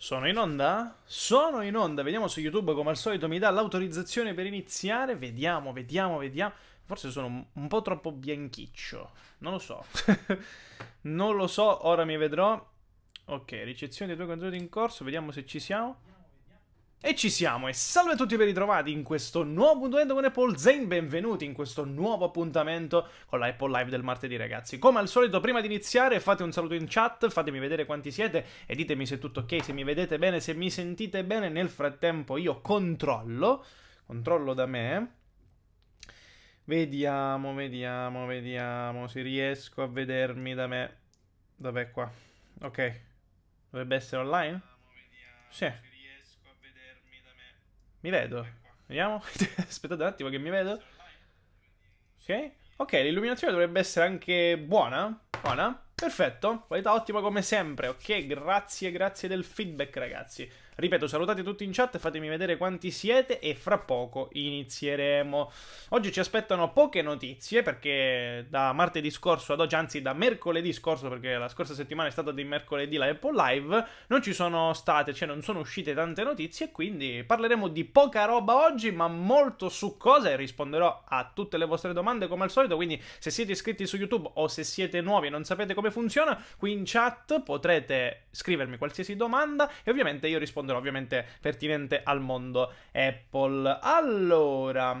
Sono in onda? Sono in onda, vediamo su YouTube come al solito mi dà l'autorizzazione per iniziare, vediamo, vediamo, vediamo. Forse sono un, un po' troppo bianchiccio, non lo so. non lo so, ora mi vedrò. Ok, ricezione dei due contenuti in corso, vediamo se ci siamo. E ci siamo, e salve a tutti e ben ritrovati in questo nuovo appuntamento con Apple Zane, benvenuti in questo nuovo appuntamento con la Apple Live del martedì ragazzi. Come al solito, prima di iniziare fate un saluto in chat, fatemi vedere quanti siete e ditemi se è tutto ok, se mi vedete bene, se mi sentite bene, nel frattempo io controllo, controllo da me... Vediamo, vediamo, vediamo se riesco a vedermi da me. Dov'è qua? Ok. Dovrebbe essere online? Sì. Mi vedo. Vediamo. Aspettate un attimo che mi vedo. Ok. Ok, l'illuminazione dovrebbe essere anche buona. Buona. Perfetto. Qualità ottima come sempre. Ok, grazie, grazie del feedback, ragazzi. Ripeto, salutate tutti in chat, fatemi vedere quanti siete e fra poco inizieremo. Oggi ci aspettano poche notizie perché da martedì scorso ad oggi, anzi da mercoledì scorso, perché la scorsa settimana è stata di mercoledì la Apple Live, non ci sono state, cioè non sono uscite tante notizie, quindi parleremo di poca roba oggi, ma molto su cosa e risponderò a tutte le vostre domande come al solito, quindi se siete iscritti su YouTube o se siete nuovi e non sapete come funziona, qui in chat potrete scrivermi qualsiasi domanda e ovviamente io rispondo rispondere ovviamente pertinente al mondo Apple. Allora,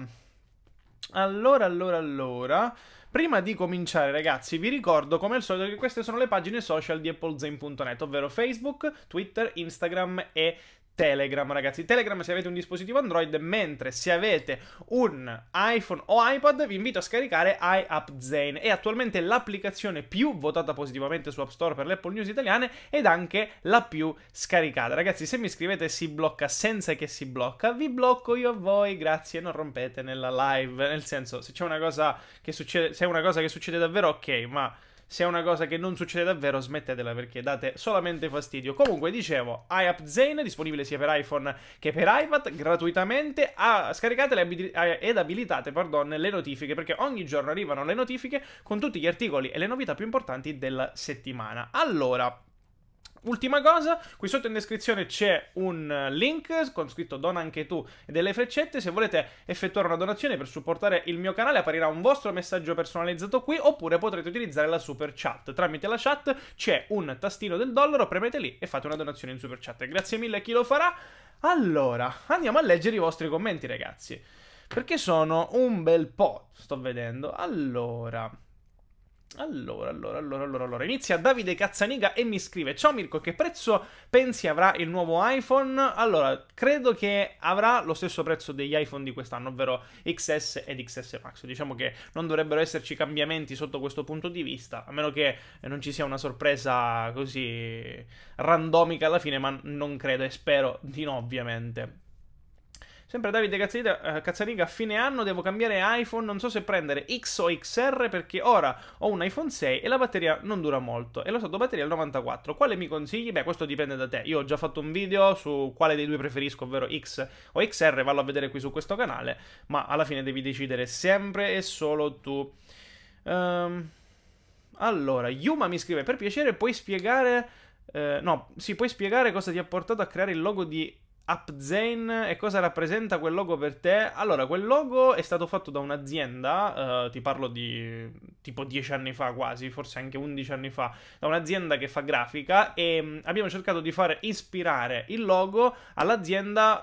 allora, allora, allora. Prima di cominciare, ragazzi, vi ricordo come al solito che queste sono le pagine social di AppleZen.net, ovvero Facebook, Twitter, Instagram e Telegram, ragazzi. Telegram se avete un dispositivo Android, mentre se avete un iPhone o iPad, vi invito a scaricare iAppZane. È attualmente l'applicazione più votata positivamente su App Store per le Apple News italiane ed anche la più scaricata. Ragazzi, se mi scrivete si blocca senza che si blocca, vi blocco io a voi, grazie, non rompete nella live. Nel senso, se c'è una cosa che succede, se è una cosa che succede davvero, ok, ma se è una cosa che non succede davvero, smettetela perché date solamente fastidio. Comunque, dicevo, iApp Zane disponibile sia per iPhone che per iPad gratuitamente. Ah, scaricate abili- eh, ed abilitate pardon, le notifiche perché ogni giorno arrivano le notifiche con tutti gli articoli e le novità più importanti della settimana. Allora. Ultima cosa, qui sotto in descrizione c'è un eh, link con scritto dona anche tu e delle freccette, se volete effettuare una donazione per supportare il mio canale apparirà un vostro messaggio personalizzato qui oppure potrete utilizzare la super chat, tramite la chat c'è un tastino del dollaro, premete lì e fate una donazione in super chat, grazie mille a chi lo farà. Allora, andiamo a leggere i vostri commenti ragazzi, perché sono un bel po', sto vedendo, allora... Allora, allora, allora, allora, allora. Inizia Davide Cazzaniga e mi scrive: Ciao Mirko, che prezzo pensi avrà il nuovo iPhone? Allora, credo che avrà lo stesso prezzo degli iPhone di quest'anno, ovvero XS ed XS Max. Diciamo che non dovrebbero esserci cambiamenti sotto questo punto di vista, a meno che non ci sia una sorpresa così randomica alla fine, ma non credo e spero di no, ovviamente. Sempre Davide Cazzariga, eh, Cazzariga, a fine anno devo cambiare iPhone, non so se prendere X o XR perché ora ho un iPhone 6 e la batteria non dura molto e la sottobatteria è al 94. Quale mi consigli? Beh, questo dipende da te. Io ho già fatto un video su quale dei due preferisco, ovvero X o XR, vallo a vedere qui su questo canale, ma alla fine devi decidere sempre e solo tu. Um, allora, Yuma mi scrive, per piacere puoi spiegare... Eh, no, sì, puoi spiegare cosa ti ha portato a creare il logo di AppZane e cosa rappresenta quel logo per te? Allora, quel logo è stato fatto da un'azienda, eh, ti parlo di tipo 10 anni fa quasi, forse anche 11 anni fa, da un'azienda che fa grafica e mm, abbiamo cercato di far ispirare il logo all'azienda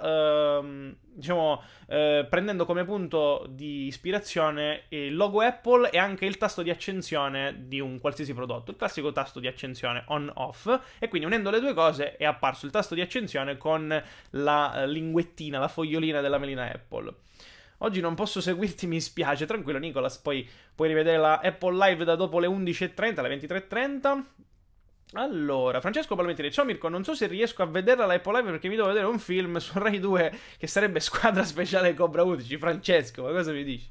eh, diciamo, eh, prendendo come punto di ispirazione il logo Apple e anche il tasto di accensione di un qualsiasi prodotto, il classico tasto di accensione on-off, e quindi unendo le due cose è apparso il tasto di accensione con la eh, linguettina, la fogliolina della melina Apple. Oggi non posso seguirti, mi spiace. Tranquillo, Nicolas. Poi puoi rivedere la Apple Live da dopo le 11.30, alle 23.30. Allora, Francesco Palmentieri, ciao Mirko, non so se riesco a vederla l'Apple Live perché mi devo vedere un film su Rai 2 che sarebbe Squadra Speciale Cobra 11. Francesco, ma cosa mi dici?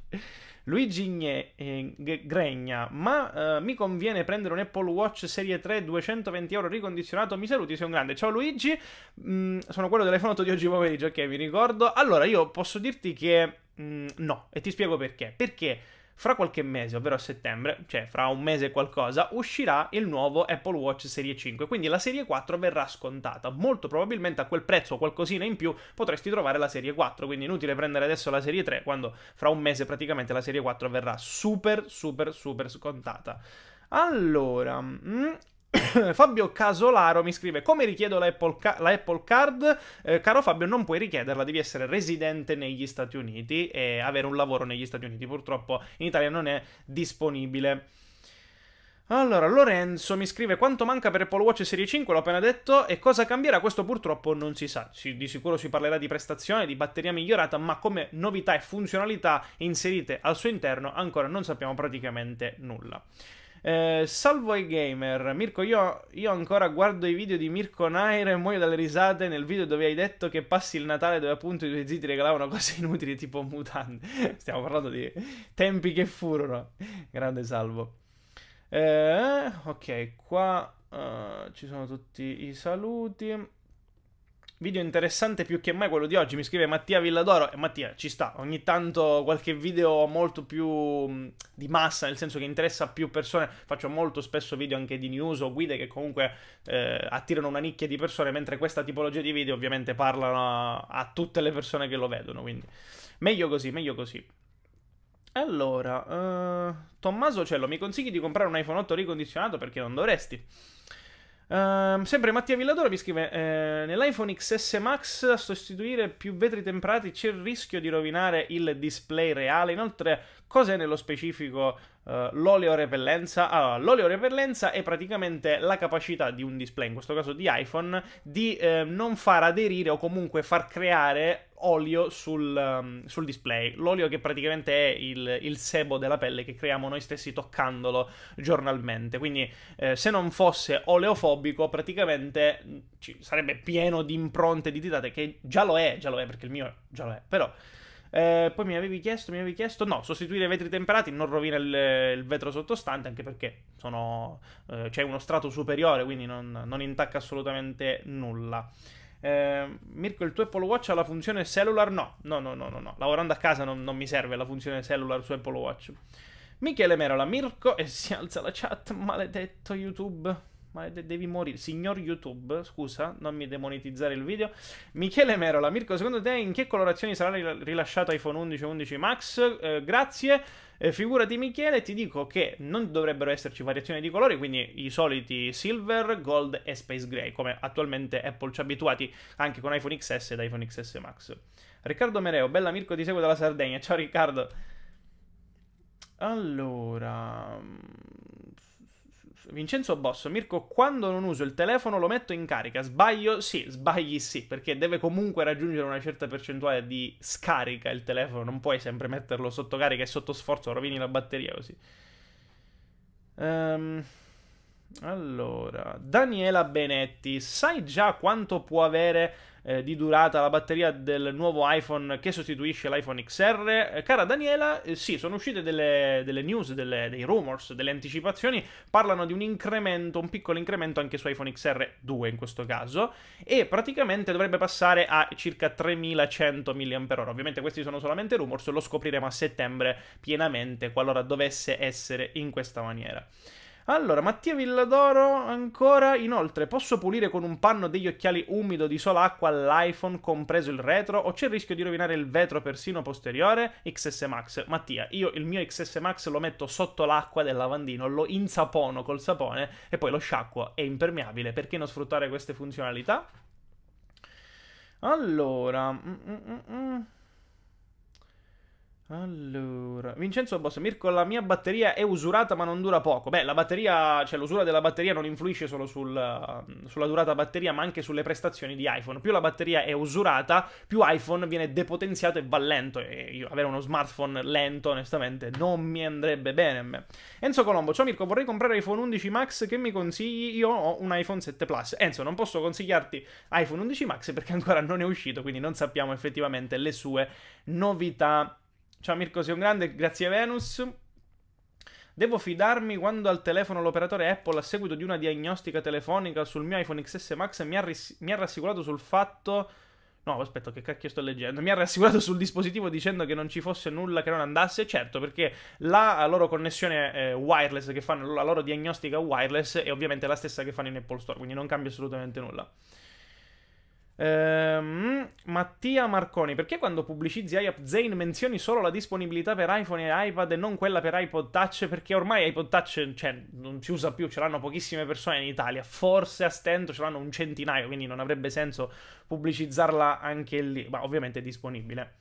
Luigi Gne, eh, Gregna, ma eh, mi conviene prendere un Apple Watch Serie 3 220 euro ricondizionato? Mi saluti, sei un grande. Ciao Luigi, mm, sono quello delle foto di oggi pomeriggio, ok, vi ricordo. Allora, io posso dirti che mm, no, e ti spiego perché. Perché fra qualche mese, ovvero a settembre, cioè fra un mese e qualcosa, uscirà il nuovo Apple Watch Serie 5. Quindi la Serie 4 verrà scontata. Molto probabilmente a quel prezzo o qualcosina in più potresti trovare la Serie 4. Quindi inutile prendere adesso la Serie 3 quando fra un mese praticamente la Serie 4 verrà super, super, super scontata. Allora, mm, Fabio Casolaro mi scrive: Come richiedo la Apple, ca- la Apple Card? Eh, caro Fabio, non puoi richiederla, devi essere residente negli Stati Uniti e avere un lavoro negli Stati Uniti. Purtroppo in Italia non è disponibile. Allora, Lorenzo mi scrive quanto manca per Apple Watch Serie 5, l'ho appena detto, e cosa cambierà, questo purtroppo non si sa. Si, di sicuro si parlerà di prestazione, di batteria migliorata, ma come novità e funzionalità inserite al suo interno ancora non sappiamo praticamente nulla. Eh, salvo i gamer, Mirko, io, io, ancora guardo i video di Mirko Nair e muoio dalle risate nel video dove hai detto che passi il Natale dove appunto i tuoi zii ti regalavano cose inutili tipo mutande. Stiamo parlando di tempi che furono. Grande salvo. Eh, ok, qua uh, ci sono tutti i saluti. Video interessante più che mai quello di oggi, mi scrive Mattia Villadoro. E Mattia, ci sta, ogni tanto qualche video molto più mm, di massa, nel senso che interessa più persone. Faccio molto spesso video anche di news o guide che comunque eh, attirano una nicchia di persone, mentre questa tipologia di video ovviamente parlano a, tutte le persone che lo vedono, quindi meglio così, meglio così. Allora, eh, Tommaso Cello, mi consigli di comprare un iPhone 8 ricondizionato perché non dovresti? Uh, sempre Mattia Villadora vi scrive: eh, Nell'iPhone XS Max a sostituire più vetri temperati c'è il rischio di rovinare il display reale. Inoltre, cos'è nello specifico Uh, eh, l'oleo repellenza. Allora, l'olio repellenza è praticamente la capacità di un display, in questo caso di iPhone, di eh, non far aderire o comunque far creare olio sul, um, sul display. L'olio che praticamente è il, il, sebo della pelle che creiamo noi stessi toccandolo giornalmente. Quindi, eh, se non fosse oleofobico, praticamente mm, sarebbe pieno di impronte di ditate, che già lo è, già lo è, perché il mio già lo è, però. Eh, poi mi avevi chiesto, mi avevi chiesto, no, sostituire i vetri temperati non rovina il, il vetro sottostante, anche perché sono, eh, c'è uno strato superiore, quindi non, non intacca assolutamente nulla. Eh, Mirko, il tuo Apple Watch ha la funzione cellular? No, no, no, no, no, no. lavorando a casa non, non mi serve la funzione cellular su Apple Watch. Michele Merola, Mirko, e si alza la chat, maledetto YouTube. Ma devi morire. Signor YouTube, scusa, non mi demonetizzare il video. Michele Merola, Mirko, secondo te in che colorazioni sarà rilasciato iPhone 11 e 11 Max? Eh, grazie. Eh, figurati Michele, ti dico che non dovrebbero esserci variazioni di colori, quindi i soliti silver, gold e space gray, come attualmente Apple ci ha abituati anche con iPhone XS ed iPhone XS Max. Riccardo Mereo, bella Mirko, ti seguo dalla Sardegna. Ciao Riccardo. Allora... Vincenzo Bosso, Mirko, quando non uso il telefono lo metto in carica. Sbaglio? Sì, sbagli sì, perché deve comunque raggiungere una certa percentuale di scarica il telefono, non puoi sempre metterlo sotto carica e sotto sforzo, rovini la batteria così. Um, allora, Daniela Benetti, sai già quanto può avere eh, di durata la batteria del nuovo iPhone che sostituisce l'iPhone XR. Eh, cara Daniela, eh, sì, sono uscite delle, delle news, delle, dei rumors, delle anticipazioni, parlano di un incremento, un piccolo incremento anche su iPhone XR 2 in questo caso, e praticamente dovrebbe passare a circa 3100 mAh. Ovviamente questi sono solamente rumors, lo scopriremo a settembre pienamente qualora dovesse essere in questa maniera. Allora, Mattia Villadoro ancora. Inoltre, posso pulire con un panno degli occhiali umido di sola acqua l'iPhone, compreso il retro? O c'è il rischio di rovinare il vetro persino posteriore? XS Max. Mattia, io il mio XS Max lo metto sotto l'acqua del lavandino, lo insapono col sapone e poi lo sciacquo. È impermeabile. Perché non sfruttare queste funzionalità? Allora. Mm, mm, mm. mm. Allora, Vincenzo Boss, Mirko, la mia batteria è usurata ma non dura poco. Beh, la batteria, cioè l'usura della batteria non influisce solo sul, mm, sulla durata batteria, ma anche sulle prestazioni di iPhone. Più la batteria è usurata, più iPhone viene depotenziato e va lento. E io avere uno smartphone lento, onestamente, non mi andrebbe bene. Enzo Colombo, ciao Mirko, vorrei comprare iPhone 11 Max, che mi consigli? Io ho un iPhone 7 Plus. Enzo, non posso consigliarti iPhone 11 Max perché ancora non è uscito, quindi non sappiamo effettivamente le sue novità Ciao Mirko, sei un grande, grazie Venus. Devo fidarmi quando al telefono l'operatore Apple, a seguito di una diagnostica telefonica sul mio iPhone XS Max, mi ha, ris- mi ha rassicurato sul fatto. No, aspetta, che cacchio sto leggendo? Mi ha rassicurato sul dispositivo dicendo che non ci fosse nulla che non andasse. Certo, perché la loro connessione eh, wireless che fanno, la loro diagnostica wireless è ovviamente la stessa che fanno in Apple Store, quindi non cambia assolutamente nulla. Ehm, Mattia Marconi, perché quando pubblicizzi iApp Zane menzioni solo la disponibilità per iPhone e iPad e non quella per iPod Touch? Perché ormai iPod Touch cioè, non si usa più, ce l'hanno pochissime persone in Italia, forse a stento ce l'hanno un centinaio, quindi non avrebbe senso pubblicizzarla anche lì, ma ovviamente è disponibile.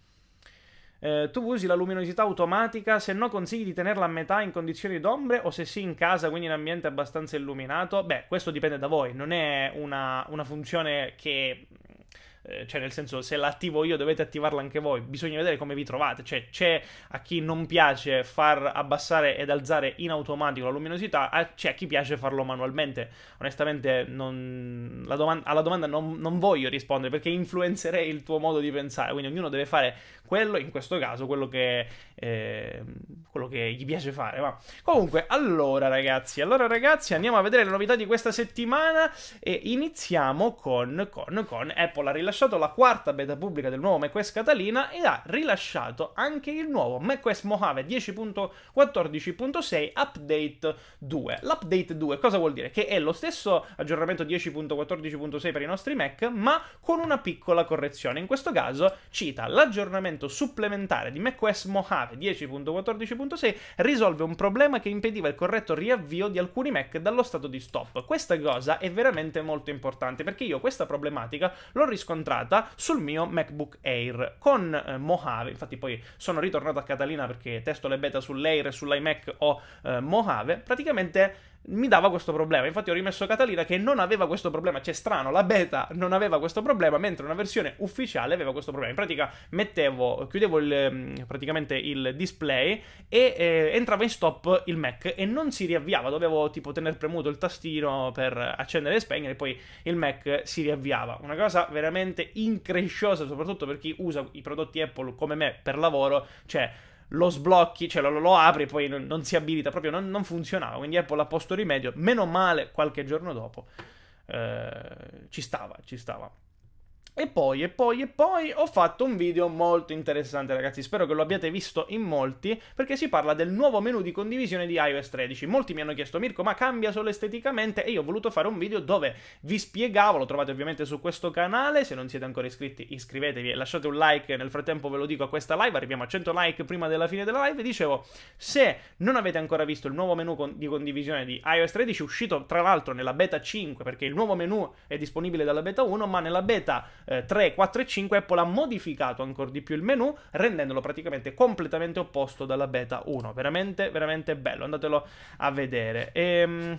Eh, tu usi la luminosità automatica, se no consigli di tenerla a metà in condizioni d'ombre o se sì in casa, quindi in ambiente abbastanza illuminato? Beh, questo dipende da voi, non è una, una funzione che eh, cioè nel senso se l'attivo io dovete attivarla anche voi, bisogna vedere come vi trovate, cioè c'è a chi non piace far abbassare ed alzare in automatico la luminosità, a, c'è a chi piace farlo manualmente, onestamente non, domanda, alla domanda non, non voglio rispondere perché influenzerei il tuo modo di pensare, quindi ognuno deve fare quello, in questo caso quello che, eh, quello che gli piace fare. Ma. Comunque, allora ragazzi, allora ragazzi, andiamo a vedere le novità di questa settimana e iniziamo con, con, con Apple la rilascia rilasciato la quarta beta pubblica del nuovo macOS Catalina e ha rilasciato anche il nuovo macOS Mojave 10.14.6 Update 2. L'Update 2 cosa vuol dire? Che è lo stesso aggiornamento 10.14.6 per i nostri Mac, ma con una piccola correzione. In questo caso cita l'aggiornamento supplementare di macOS Mojave 10.14.6 risolve un problema che impediva il corretto riavvio di alcuni Mac dallo stato di stop. Questa cosa è veramente molto importante perché io questa problematica l'ho riscontrata incontrata sul mio MacBook Air con eh, Mojave. Infatti, poi sono ritornato a Catalina perché testo le beta sull'Air e sull'iMac o eh, Mojave. Praticamente mi dava questo problema. Infatti ho rimesso Catalina che non aveva questo problema. Cioè, strano, la beta non aveva questo problema, mentre una versione ufficiale aveva questo problema. In pratica mettevo, chiudevo il, mm, praticamente il display e eh, entrava in stop il Mac e non si riavviava. Dovevo tipo tenere premuto il tastino per accendere e spegnere e poi il Mac si riavviava. Una cosa veramente incresciosa, soprattutto per chi usa i prodotti Apple come me per lavoro. Cioè lo sblocchi, cioè lo, lo apri, poi non, non, si abilita, proprio non, non, funzionava. Quindi Apple ha posto rimedio. Meno male, qualche giorno dopo eh, ci stava, ci stava. E poi, e poi, e poi ho fatto un video molto interessante ragazzi, spero che lo abbiate visto in molti, perché si parla del nuovo menu di condivisione di iOS 13. Molti mi hanno chiesto, Mirko, ma cambia solo esteticamente? E io ho voluto fare un video dove vi spiegavo, lo trovate ovviamente su questo canale, se non siete ancora iscritti iscrivetevi e lasciate un like, nel frattempo ve lo dico a questa live, arriviamo a 100 like prima della fine della live, dicevo, se non avete ancora visto il nuovo menu con- di condivisione di iOS 13, uscito tra l'altro nella beta 5, perché il nuovo menu è disponibile dalla beta 1, ma nella beta eh, 3, 4 e 5 Apple ha modificato ancora di più il menu, rendendolo praticamente completamente opposto dalla beta 1. Veramente, veramente bello, andatelo a vedere. e, ehm,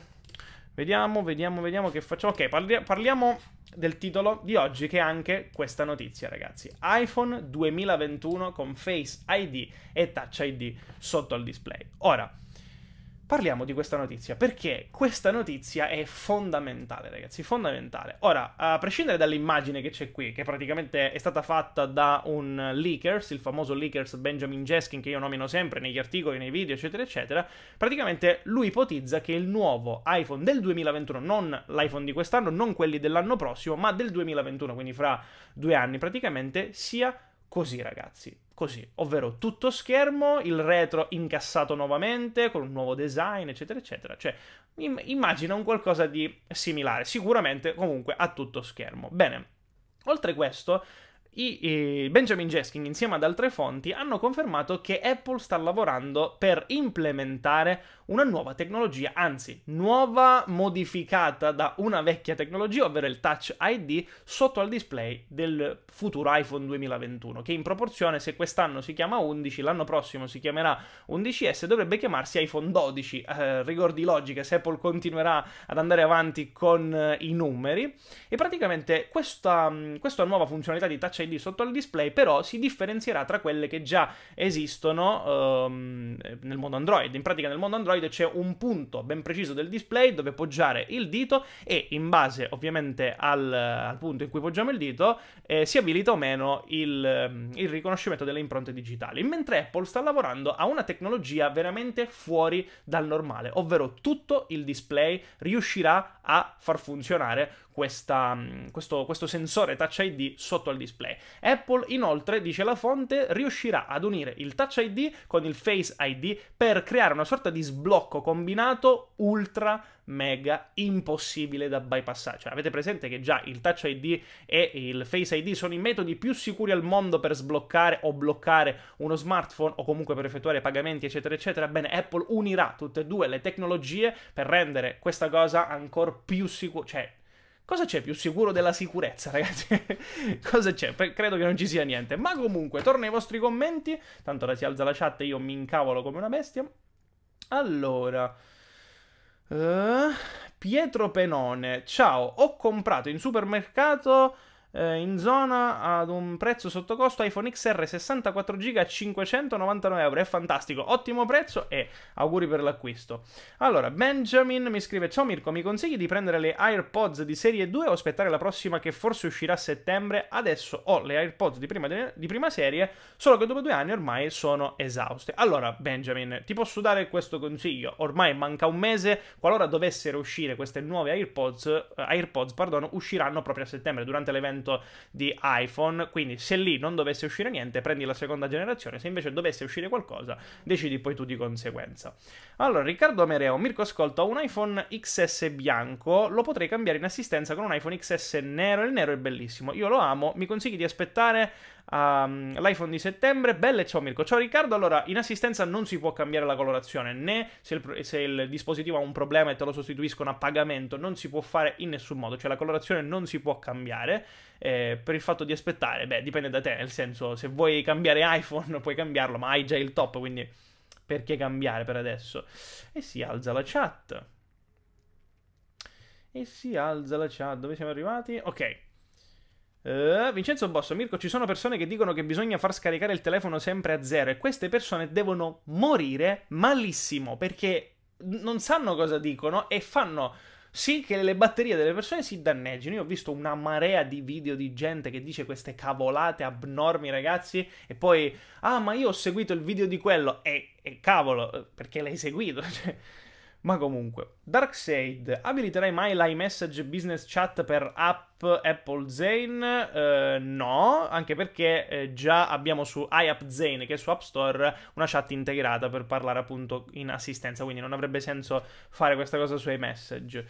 Vediamo, vediamo, vediamo che facciamo. Ok, parli- parliamo del titolo di oggi che è anche questa notizia, ragazzi. iPhone 2021 con Face ID e Touch ID sotto al display. Ora, Parliamo di questa notizia perché questa notizia è fondamentale, ragazzi, fondamentale. Ora, a prescindere dall'immagine che c'è qui, che praticamente è stata fatta da un leakers, il famoso leakers Benjamin Jeskin, che io nomino sempre negli articoli, nei video, eccetera, eccetera, praticamente lui ipotizza che il nuovo iPhone del 2021, non l'iPhone di quest'anno, non quelli dell'anno prossimo, ma del 2021, quindi fra due anni praticamente, sia così, ragazzi così, ovvero tutto schermo, il retro incassato nuovamente con un nuovo design, eccetera, eccetera. Cioè, im- immagina un qualcosa di similare, sicuramente comunque a tutto schermo. Bene, oltre questo, i, i Benjamin Jeskin insieme ad altre fonti hanno confermato che Apple sta lavorando per implementare una nuova tecnologia, anzi, nuova modificata da una vecchia tecnologia, ovvero il Touch ID, sotto al display del futuro iPhone 2021, che in proporzione, se quest'anno si chiama 11, l'anno prossimo si chiamerà 11S, dovrebbe chiamarsi iPhone 12. Eh, rigor di logica, se Apple continuerà ad andare avanti con eh, i numeri. E praticamente questa, mm, questa nuova funzionalità di Touch ID sotto al display, però, si differenzierà tra quelle che già esistono ehm, nel mondo Android. In pratica, nel mondo Android Android c'è un punto ben preciso del display dove poggiare il dito e in base ovviamente al, al punto in cui poggiamo il dito eh, si abilita o meno il, ehm, il riconoscimento delle impronte digitali. Mentre Apple sta lavorando a una tecnologia veramente fuori dal normale, ovvero tutto il display riuscirà a far funzionare questa, mm, questo, questo sensore Touch ID sotto al display. Apple inoltre, dice la fonte, riuscirà ad unire il Touch ID con il Face ID per creare una sorta di sblocco combinato ultra mega impossibile da bypassare. Cioè, avete presente che già il Touch ID e il Face ID sono i metodi più sicuri al mondo per sbloccare o bloccare uno smartphone o comunque per effettuare pagamenti, eccetera, eccetera. Bene, Apple unirà tutte e due le tecnologie per rendere questa cosa ancora più sicura, cioè Cosa c'è più sicuro della sicurezza, ragazzi? Cosa c'è? Per, credo che non ci sia niente. Ma comunque, torno ai vostri commenti. Tanto ora si alza la chat e io mi incavolo come una bestia. Allora. Uh, Pietro Penone. Ciao, ho comprato in supermercato eh, in zona ad un prezzo sotto costo iPhone XR 64 GB a 599 euro. È fantastico, ottimo prezzo e auguri per l'acquisto. Allora, Benjamin mi scrive: Ciao Mirko, mi consigli di prendere le AirPods di serie 2 o aspettare la prossima che forse uscirà a settembre? Adesso ho le AirPods di prima, di prima serie, solo che dopo due anni ormai sono esauste. Allora, Benjamin, ti posso dare questo consiglio. Ormai manca un mese, qualora dovessero uscire queste nuove AirPods, eh, AirPods pardon, usciranno proprio a settembre durante l'evento 100% di iPhone, quindi se lì non dovesse uscire niente prendi la seconda generazione, se invece dovesse uscire qualcosa decidi poi tu di conseguenza. Allora, Riccardo Mereo, Mirko ascolta, un iPhone XS bianco, lo potrei cambiare in assistenza con un iPhone XS nero, il nero è bellissimo, io lo amo, mi consigli di aspettare um, l'iPhone di settembre. Belle, ciao Mirko. Ciao Riccardo. Allora, in assistenza non si può cambiare la colorazione, né se il, se il dispositivo ha un problema e te lo sostituiscono a pagamento, non si può fare in nessun modo, cioè la colorazione non si può cambiare. Eh, per il fatto di aspettare, beh, dipende da te, nel senso, se vuoi cambiare iPhone puoi cambiarlo, ma hai già il top, quindi perché cambiare per adesso? E si alza la chat. E si alza la chat, dove siamo arrivati? Ok. Eh, Vincenzo Bosso, Mirko, ci sono persone che dicono che bisogna far scaricare il telefono sempre a zero e queste persone devono morire malissimo perché non sanno cosa dicono e fanno sì che le batterie delle persone si danneggino. Io ho visto una marea di video di gente che dice queste cavolate abnormi, ragazzi, e poi, ah, ma io ho seguito il video di quello. E, e cavolo, perché l'hai seguito? Cioè, ma comunque, Darkseid, abiliterai mai l'iMessage Business Chat per app Apple Zane? Eh, no, anche perché eh, già abbiamo su iApp Zane, che è su App Store, una chat integrata per parlare appunto in assistenza, quindi non avrebbe senso fare questa cosa su iMessage.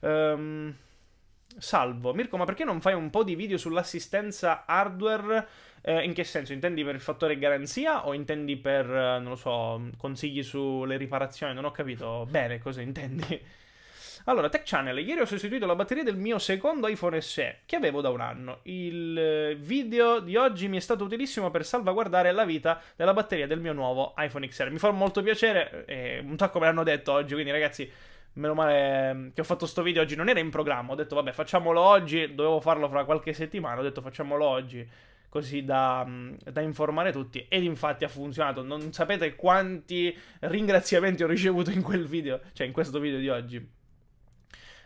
Um, salvo, Mirko, ma perché non fai un po' di video sull'assistenza hardware? Eh, in che senso? Intendi per il fattore garanzia o intendi per, eh, non lo so, consigli sulle riparazioni? Non ho capito bene cosa intendi. Allora, Tech Channel, ieri ho sostituito la batteria del mio secondo iPhone SE che avevo da un anno. Il eh, video di oggi mi è stato utilissimo per salvaguardare la vita della batteria del mio nuovo iPhone XR. Mi fa molto piacere, eh, un sacco me l'hanno detto oggi, quindi ragazzi, meno male ehm, che ho fatto questo video oggi, non era in programma, ho detto vabbè facciamolo oggi, dovevo farlo fra qualche settimana, ho detto facciamolo oggi così da, da, informare tutti. Ed infatti ha funzionato. Non sapete quanti ringraziamenti ho ricevuto in quel video, cioè in questo video di oggi.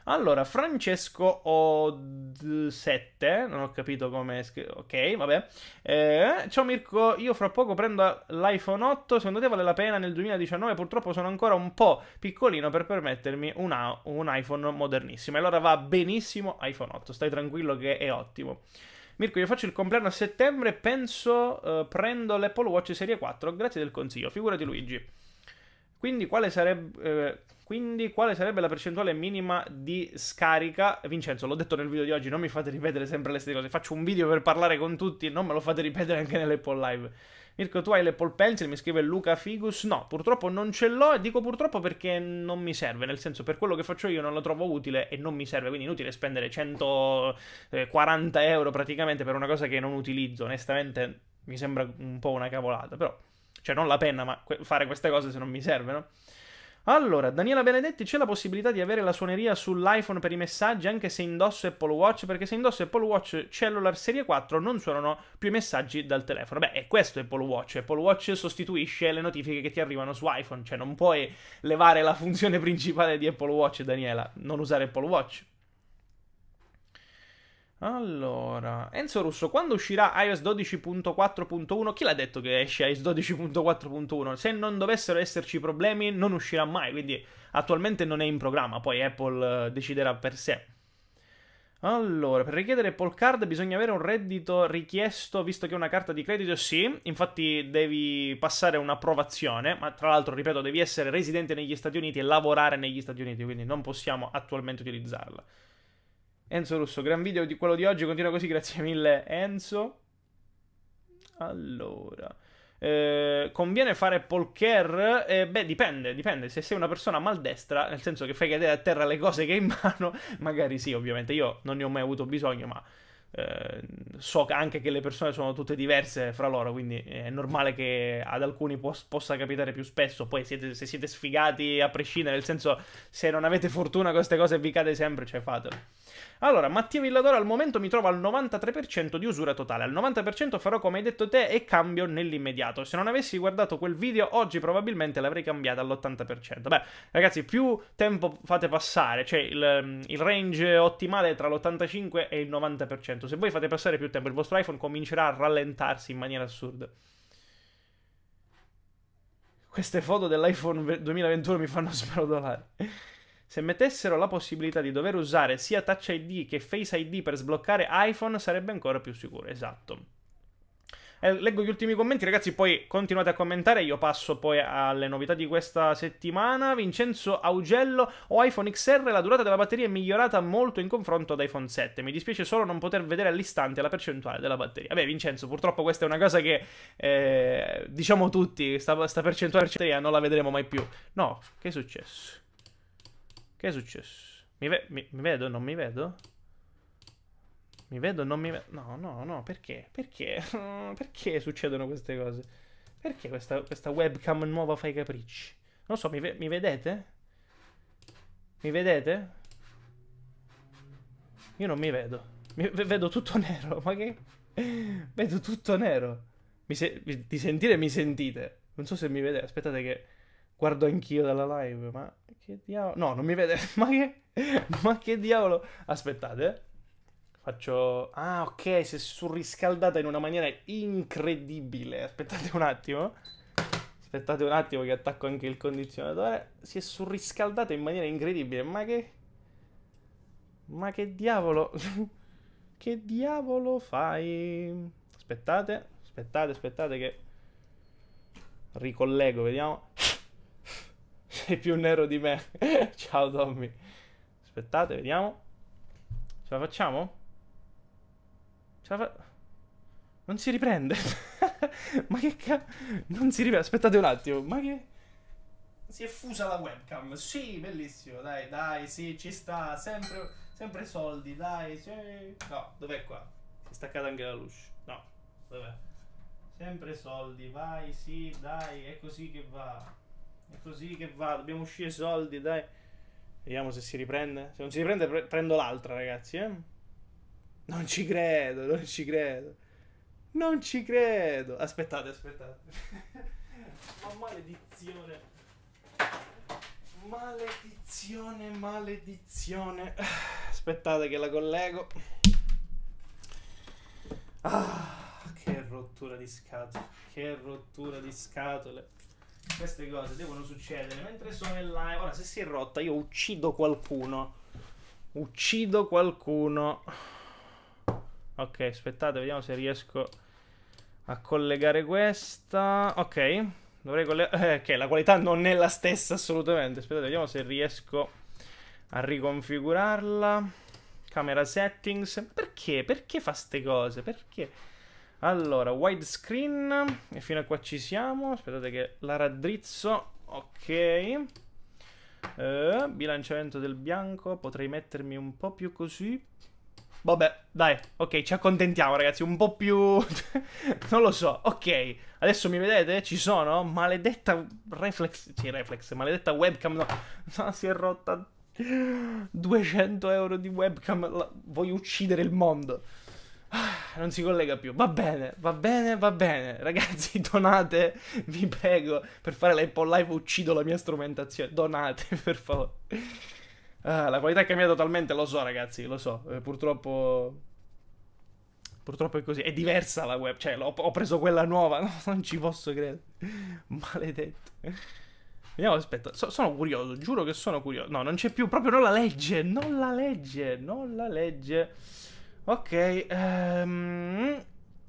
Allora, Francesco O7, non ho capito come... Ok, vabbè. Eh, ciao Mirko, io fra poco prendo l'iPhone 8, secondo te vale la pena nel 2019? Purtroppo sono ancora un po' piccolino per permettermi una, un iPhone modernissimo. E allora va benissimo iPhone 8, stai tranquillo che è ottimo. Mirko, io faccio il compleanno a settembre, penso eh, prendo l'Apple Watch Serie 4, grazie del consiglio, figurati Luigi. Quindi quale sarebbe... Eh, quindi quale sarebbe la percentuale minima di scarica? Vincenzo, l'ho detto nel video di oggi, non mi fate ripetere sempre le stesse cose. Faccio un video per parlare con tutti, non me lo fate ripetere anche nell'Apple Live. Mirko, tu hai le pole pencil? Mi scrive Luca Figus. No, purtroppo non ce l'ho. E dico purtroppo perché non mi serve. Nel senso, per quello che faccio io non lo trovo utile e non mi serve. Quindi inutile spendere 140 eh, euro praticamente per una cosa che non utilizzo. Onestamente, mi sembra un po' una cavolata. Però, cioè, non la penna, ma fare queste cose se non mi serve, no? Allora, Daniela Benedetti, c'è la possibilità di avere la suoneria sull'iPhone per i messaggi anche se indosso Apple Watch? Perché se indosso Apple Watch Cellular Serie 4 non suonano più i messaggi dal telefono. Beh, è questo Apple Watch. Apple Watch sostituisce le notifiche che ti arrivano su iPhone, cioè non puoi levare la funzione principale di Apple Watch, Daniela, non usare Apple Watch. Allora, Enzo Russo, quando uscirà iOS 12.4.1? Chi l'ha detto che esce iOS 12.4.1? Se non dovessero esserci problemi, non uscirà mai. Quindi attualmente non è in programma. Poi Apple eh, deciderà per sé. Allora, per richiedere Apple Card bisogna avere un reddito richiesto visto che è una carta di credito? Sì, infatti devi passare un'approvazione, ma tra l'altro, ripeto, devi essere residente negli Stati Uniti e lavorare negli Stati Uniti, quindi non possiamo attualmente utilizzarla. Enzo Russo, gran video di quello di oggi, continua così, grazie mille Enzo. Allora... Eh, conviene fare polker? Eh, beh, dipende, dipende. Se sei una persona maldestra, nel senso che fai cadere a terra le cose che hai in mano, magari sì, ovviamente. Io non ne ho mai avuto bisogno, ma eh, so anche che le persone sono tutte diverse fra loro, quindi è normale che ad alcuni po- possa capitare più spesso. Poi siete, se siete sfigati a prescindere, nel senso se non avete fortuna con queste cose vi cade sempre, cioè fatelo. Allora, Mattia Villadora al momento mi trovo al 93% di usura totale. Al 90% farò come hai detto te e cambio nell'immediato. Se non avessi guardato quel video, oggi probabilmente l'avrei cambiata all'80%. Beh, ragazzi, più tempo fate passare, cioè il, mm, il range ottimale è tra l'85 e il 90%. Se voi fate passare più tempo, il vostro iPhone comincerà a rallentarsi in maniera assurda queste foto dell'iPhone 2021 mi fanno sprodolare. Se mettessero la possibilità di dover usare sia Touch ID che Face ID per sbloccare iPhone sarebbe ancora più sicuro. Esatto. Eh, leggo gli ultimi commenti, ragazzi. Poi continuate a commentare. Io passo poi alle novità di questa settimana. Vincenzo Augello ho iPhone XR. La durata della batteria è migliorata molto in confronto ad iPhone 7. Mi dispiace solo non poter vedere all'istante la percentuale della batteria. Beh, Vincenzo, purtroppo questa è una cosa che eh, diciamo tutti. Sta, sta percentuale non la vedremo mai più. No, che è successo? Che è successo? Mi, ve mi, mi vedo? Non mi vedo? Mi vedo? Non mi vedo? No, no, no, perché? Perché? perché succedono queste cose? Perché questa, questa webcam nuova fa i capricci? Non so, mi, ve mi vedete? Mi vedete? Io non mi vedo. Mi vedo tutto nero, ma che... vedo tutto nero. Mi se- di sentire mi sentite. Non so se mi vedete, aspettate che guardo anch'io dalla live, ma che diavolo? No, non mi vede. Ma che, ma che diavolo? Aspettate. Eh. Faccio. Ah, ok, si è surriscaldata in una maniera incredibile. Aspettate un attimo. Eh. Aspettate un attimo che attacco anche il condizionatore. Si è surriscaldata in maniera incredibile. Ma che. Ma che diavolo. che diavolo fai? Aspettate, aspettate, aspettate che. Ricollego, vediamo sei più nero di me. Ciao Tommy. Aspettate, vediamo. Ce la facciamo? Ce la fa... Non si riprende. ma che cazzo? Non si riprende. Aspettate un attimo. Ma che... Si è fusa la webcam. Sì, bellissimo. Dai, dai, sì, ci sta. Sempre, sempre soldi, dai. Sì. No, dov'è qua? Si è staccata anche la luce. No, dov'è? Sempre soldi, vai, sì, dai, è così che va. È così che va, dobbiamo uscire soldi, dai. Vediamo se si riprende. Se non si riprende, pre- prendo l'altra, ragazzi, eh. Non ci credo, non ci credo. Non ci credo. Aspettate, aspettate. Ma maledizione. Maledizione, maledizione. Aspettate che la collego. Ah, che rottura di scatole. Che rottura di scatole. Queste cose devono succedere mentre sono in live. Ora, se si è rotta, io uccido qualcuno. Uccido qualcuno. Ok, aspettate, vediamo se riesco a collegare questa. Ok, dovrei collegare. Eh, ok, la qualità non è la stessa assolutamente. Aspettate, vediamo se riesco a riconfigurarla. Camera settings. Perché? Perché fa ste cose? Perché? Allora, widescreen. E fino a qua ci siamo. Aspettate che la raddrizzo. Ok. Uh, bilanciamento del bianco. Potrei mettermi un po' più così. Vabbè, dai, ok, ci accontentiamo ragazzi, un po' più... non lo so, ok, adesso mi vedete? Ci sono? Maledetta reflex... Sì, reflex, maledetta webcam, no, no si è rotta 200 euro di webcam, la... voglio uccidere il mondo. Ah, non si collega più. Va bene, va bene, va bene. Ragazzi, donate, vi prego. Per fare l'Apple Live uccido la mia strumentazione. Donate, per favore. Ah, la qualità è cambiata totalmente, lo so, ragazzi, lo so. Eh, purtroppo. Purtroppo è così. È diversa la web. Cioè, ho, ho preso quella nuova. No, non ci posso credere. Maledetto. Vediamo, aspetta. So, sono curioso, giuro che sono curioso. No, non c'è più. Proprio non la legge. Non la legge. Non la legge. Ok, um,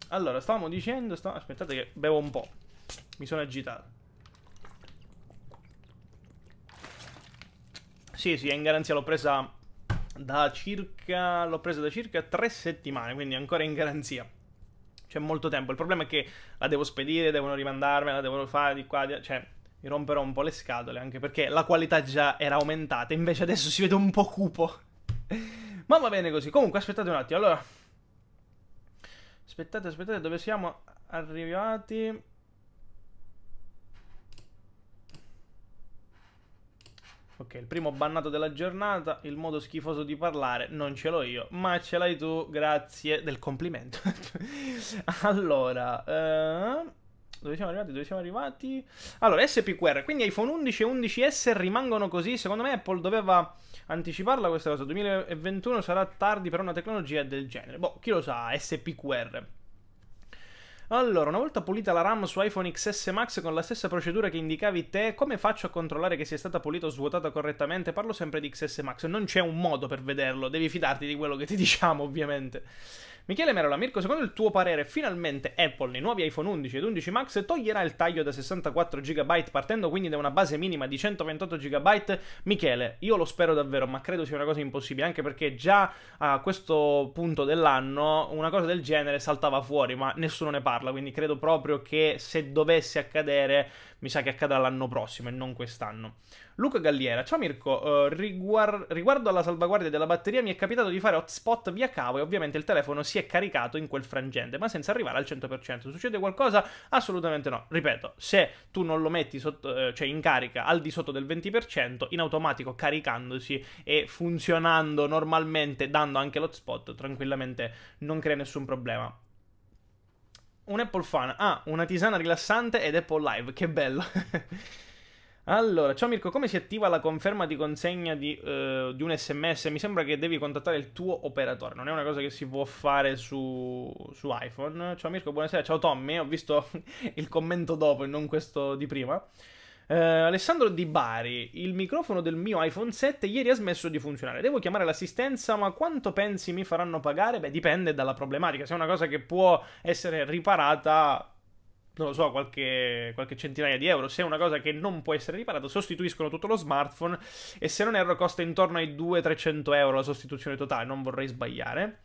allora stavamo dicendo, stavamo, aspettate che bevo un po', mi sono agitato. Sì, sì, è in garanzia, l'ho presa da circa, l'ho presa da circa tre settimane, quindi ancora in garanzia. C'è molto tempo, il problema è che la devo spedire, devono rimandarmela, devono fare di qua, di... cioè mi romperò un po' le scatole, anche perché la qualità già era aumentata, invece adesso si vede un po' cupo. Ma va bene così. Comunque, aspettate un attimo. Allora, aspettate, aspettate, dove siamo arrivati? Ok, il primo bannato della giornata, il modo schifoso di parlare, non ce l'ho io, ma ce l'hai tu, grazie del complimento. allora, eh, dove siamo arrivati? Dove siamo arrivati? Allora, SPQR, quindi iPhone 11 e 11S rimangono così, secondo me Apple doveva anticiparla questa cosa. 2021 sarà tardi per una tecnologia del genere. Boh, chi lo sa, SPQR. Allora, una volta pulita la RAM su iPhone XS Max con la stessa procedura che indicavi te, come faccio a controllare che sia stata pulita o svuotata correttamente? Parlo sempre di XS Max, non c'è un modo per vederlo, devi fidarti di quello che ti diciamo, ovviamente. Michele Merola, Mirko, secondo il tuo parere, finalmente Apple nei nuovi iPhone 11 ed 11 Max toglierà il taglio da 64 GB partendo quindi da una base minima di 128 GB? Michele, io lo spero davvero, ma credo sia una cosa impossibile, anche perché già a questo punto dell'anno una cosa del genere saltava fuori, ma nessuno ne parla, quindi credo proprio che se dovesse accadere mi sa che accadrà l'anno prossimo e non quest'anno. Luca Galliera, ciao Mirko, eh, riguar- riguardo alla salvaguardia della batteria mi è capitato di fare hotspot via cavo e ovviamente il telefono si è caricato in quel frangente, ma senza arrivare al 100%. Succede qualcosa? Assolutamente no. Ripeto, se tu non lo metti sotto, eh, cioè in carica al di sotto del 20%, in automatico caricandosi e funzionando normalmente, dando anche l'hotspot, tranquillamente non crea nessun problema un Apple fan ah, una tisana rilassante ed Apple Live, che bello. allora, ciao Mirko, come si attiva la conferma di consegna di, uh, di, un sms? Mi sembra che devi contattare il tuo operatore, non è una cosa che si può fare su, su iPhone. Ciao Mirko, buonasera, ciao Tommy, ho visto il commento dopo e non questo di prima. Uh, Alessandro Di Bari, il microfono del mio iPhone 7 ieri ha smesso di funzionare. Devo chiamare l'assistenza, ma quanto pensi mi faranno pagare? Beh, dipende dalla problematica. Se è una cosa che può essere riparata, non lo so, qualche, qualche, centinaia di euro. Se è una cosa che non può essere riparata, sostituiscono tutto lo smartphone e se non erro costa intorno ai 200-300 euro la sostituzione totale, non vorrei sbagliare.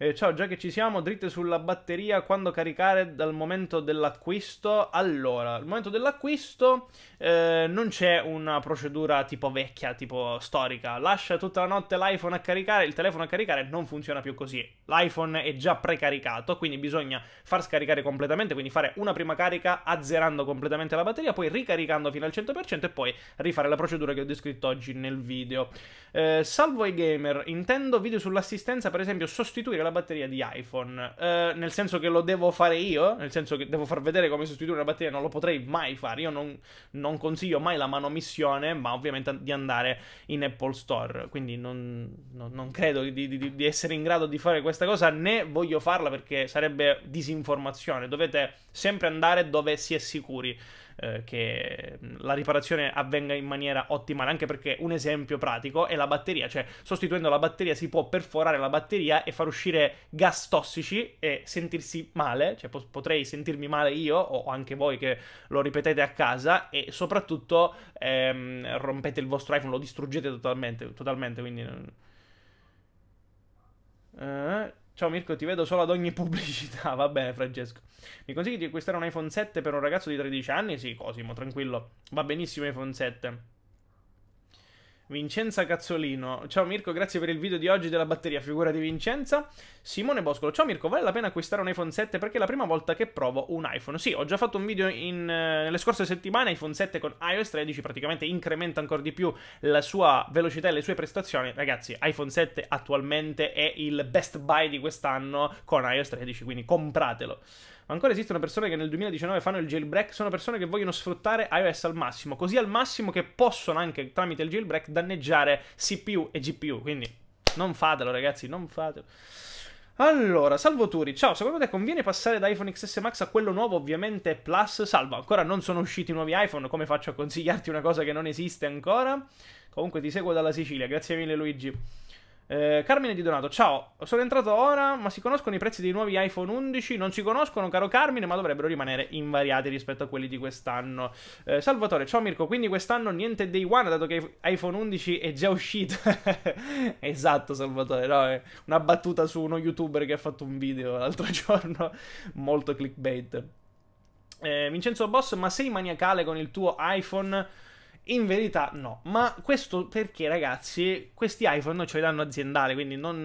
Eh, ciao, già che ci siamo, dritte sulla batteria, quando caricare dal momento dell'acquisto? Allora, al momento dell'acquisto eh, non c'è una procedura tipo vecchia, tipo storica. Lascia tutta la notte l'iPhone a caricare, il telefono a caricare non funziona più così. L'iPhone è già precaricato, quindi bisogna far scaricare completamente, quindi fare una prima carica azzerando completamente la batteria, poi ricaricando fino al 100% e poi rifare la procedura che ho descritto oggi nel video. Eh, salvo i gamer, intendo video sull'assistenza, per esempio sostituire la la batteria di iPhone. Eh, nel senso che lo devo fare io, nel senso che devo far vedere come sostituire una batteria, non lo potrei mai fare. Io non, non consiglio mai la manomissione, ma ovviamente di andare in Apple Store. Quindi non, non, non credo di, di, di essere in grado di fare questa cosa, né voglio farla perché sarebbe disinformazione. Dovete sempre andare dove si è sicuri. Eh, che mm, la riparazione avvenga in maniera ottimale, anche perché un esempio pratico è la batteria, cioè sostituendo la batteria si può perforare la batteria e far uscire gas tossici e sentirsi male, cioè po- potrei sentirmi male io o anche voi che lo ripetete a casa e soprattutto ehm, rompete il vostro iPhone, lo distruggete totalmente, totalmente quindi... Eh Ciao Mirko, ti vedo solo ad ogni pubblicità. Va bene, Francesco. Mi consigli di acquistare un iPhone 7 per un ragazzo di 13 anni? Sì, Cosimo, tranquillo. Va benissimo iPhone 7. Vincenza Cazzolino. Ciao Mirko, grazie per il video di oggi della batteria, figura di Vincenza. Simone Boscolo. Ciao Mirko, vale la pena acquistare un iPhone 7 perché è la prima volta che provo un iPhone. Sì, ho già fatto un video in, eh, nelle scorse settimane, iPhone 7 con iOS 13 praticamente incrementa ancora di più la sua velocità e le sue prestazioni. Ragazzi, iPhone 7 attualmente è il best buy di quest'anno con iOS 13, quindi compratelo. Ancora esistono persone che nel 2019 fanno il jailbreak, sono persone che vogliono sfruttare iOS al massimo, così al massimo che possono anche tramite il jailbreak danneggiare CPU e GPU, quindi non fatelo ragazzi, non fatelo. Allora, Salvo Turi, ciao, secondo te conviene passare da iPhone XS Max a quello nuovo ovviamente Plus? Salvo, ancora non sono usciti i nuovi iPhone, come faccio a consigliarti una cosa che non esiste ancora? Comunque ti seguo dalla Sicilia, grazie mille Luigi. Eh, Carmine Di Donato, ciao, sono entrato ora, ma si conoscono i prezzi dei nuovi iPhone 11? Non si conoscono, caro Carmine, ma dovrebbero rimanere invariati rispetto a quelli di quest'anno. Eh, Salvatore, ciao Mirko, quindi quest'anno niente Day One, dato che iPhone 11 è già uscito. esatto, Salvatore, no, una battuta su uno youtuber che ha fatto un video l'altro giorno, molto clickbait. Eh, Vincenzo Boss, ma sei maniacale con il tuo iPhone? In verità no, ma questo perché ragazzi, questi iPhone ce li danno aziendale, quindi non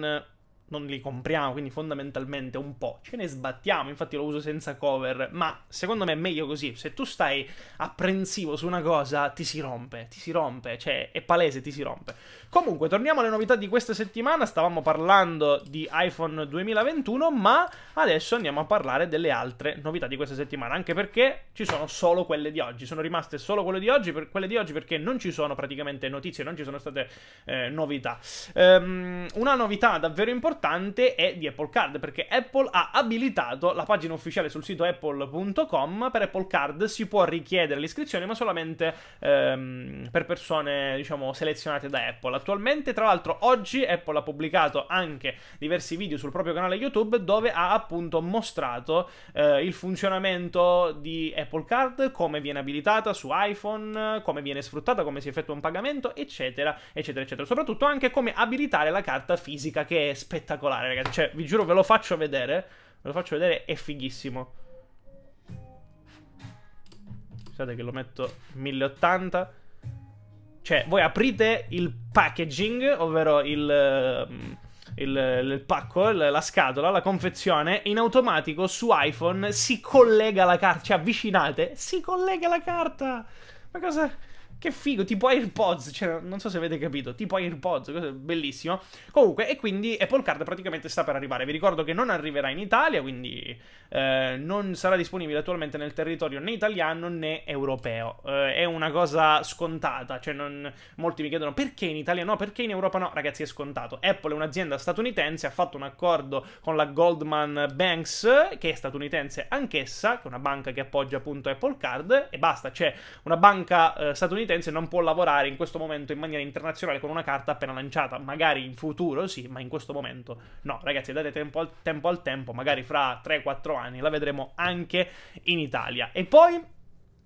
non li compriamo, quindi fondamentalmente un po' ce ne sbattiamo, infatti lo uso senza cover, ma secondo me è meglio così, se tu stai apprensivo su una cosa ti si rompe, ti si rompe, cioè è palese ti si rompe. Comunque, torniamo alle novità di questa settimana, stavamo parlando di iPhone 2021, ma adesso andiamo a parlare delle altre novità di questa settimana, anche perché ci sono solo quelle di oggi, sono rimaste solo quelle di oggi, per quelle di oggi perché non ci sono praticamente notizie, non ci sono state eh, novità. Um, una novità davvero importante importante è di Apple Card, perché Apple ha abilitato la pagina ufficiale sul sito apple.com, per Apple Card si può richiedere l'iscrizione, ma solamente ehm, per persone, diciamo, selezionate da Apple. Attualmente, tra l'altro, oggi Apple ha pubblicato anche diversi video sul proprio canale YouTube dove ha appunto mostrato eh, il funzionamento di Apple Card, come viene abilitata su iPhone, come viene sfruttata, come si effettua un pagamento, eccetera, eccetera, eccetera. Soprattutto anche come abilitare la carta fisica che è spettacolare spettacolare, ragazzi. Cioè, vi giuro, ve lo faccio vedere. Ve lo faccio vedere, è fighissimo. Scusate che lo metto 1080. Cioè, voi aprite il packaging, ovvero il... Um, il, il, pacco, la scatola, la confezione, in automatico su iPhone si collega la carta, cioè avvicinate, si collega la carta. Ma cosa... Che figo, tipo AirPods, cioè, non so se avete capito, tipo AirPods, bellissimo. Comunque, e quindi Apple Card praticamente sta per arrivare. Vi ricordo che non arriverà in Italia, quindi eh, non sarà disponibile attualmente nel territorio né italiano né europeo. Eh, è una cosa scontata, cioè non... molti mi chiedono perché in Italia no, perché in Europa no. Ragazzi, è scontato. Apple è un'azienda statunitense, ha fatto un accordo con la Goldman Banks, che è statunitense anch'essa, che è una banca che appoggia appunto Apple Card, e basta, c'è una banca eh, statunitense statunitense non può lavorare in questo momento in maniera internazionale con una carta appena lanciata. Magari in futuro sì, ma in questo momento no. Ragazzi, date tempo al tempo, al tempo magari fra 3-4 anni la vedremo anche in Italia. E poi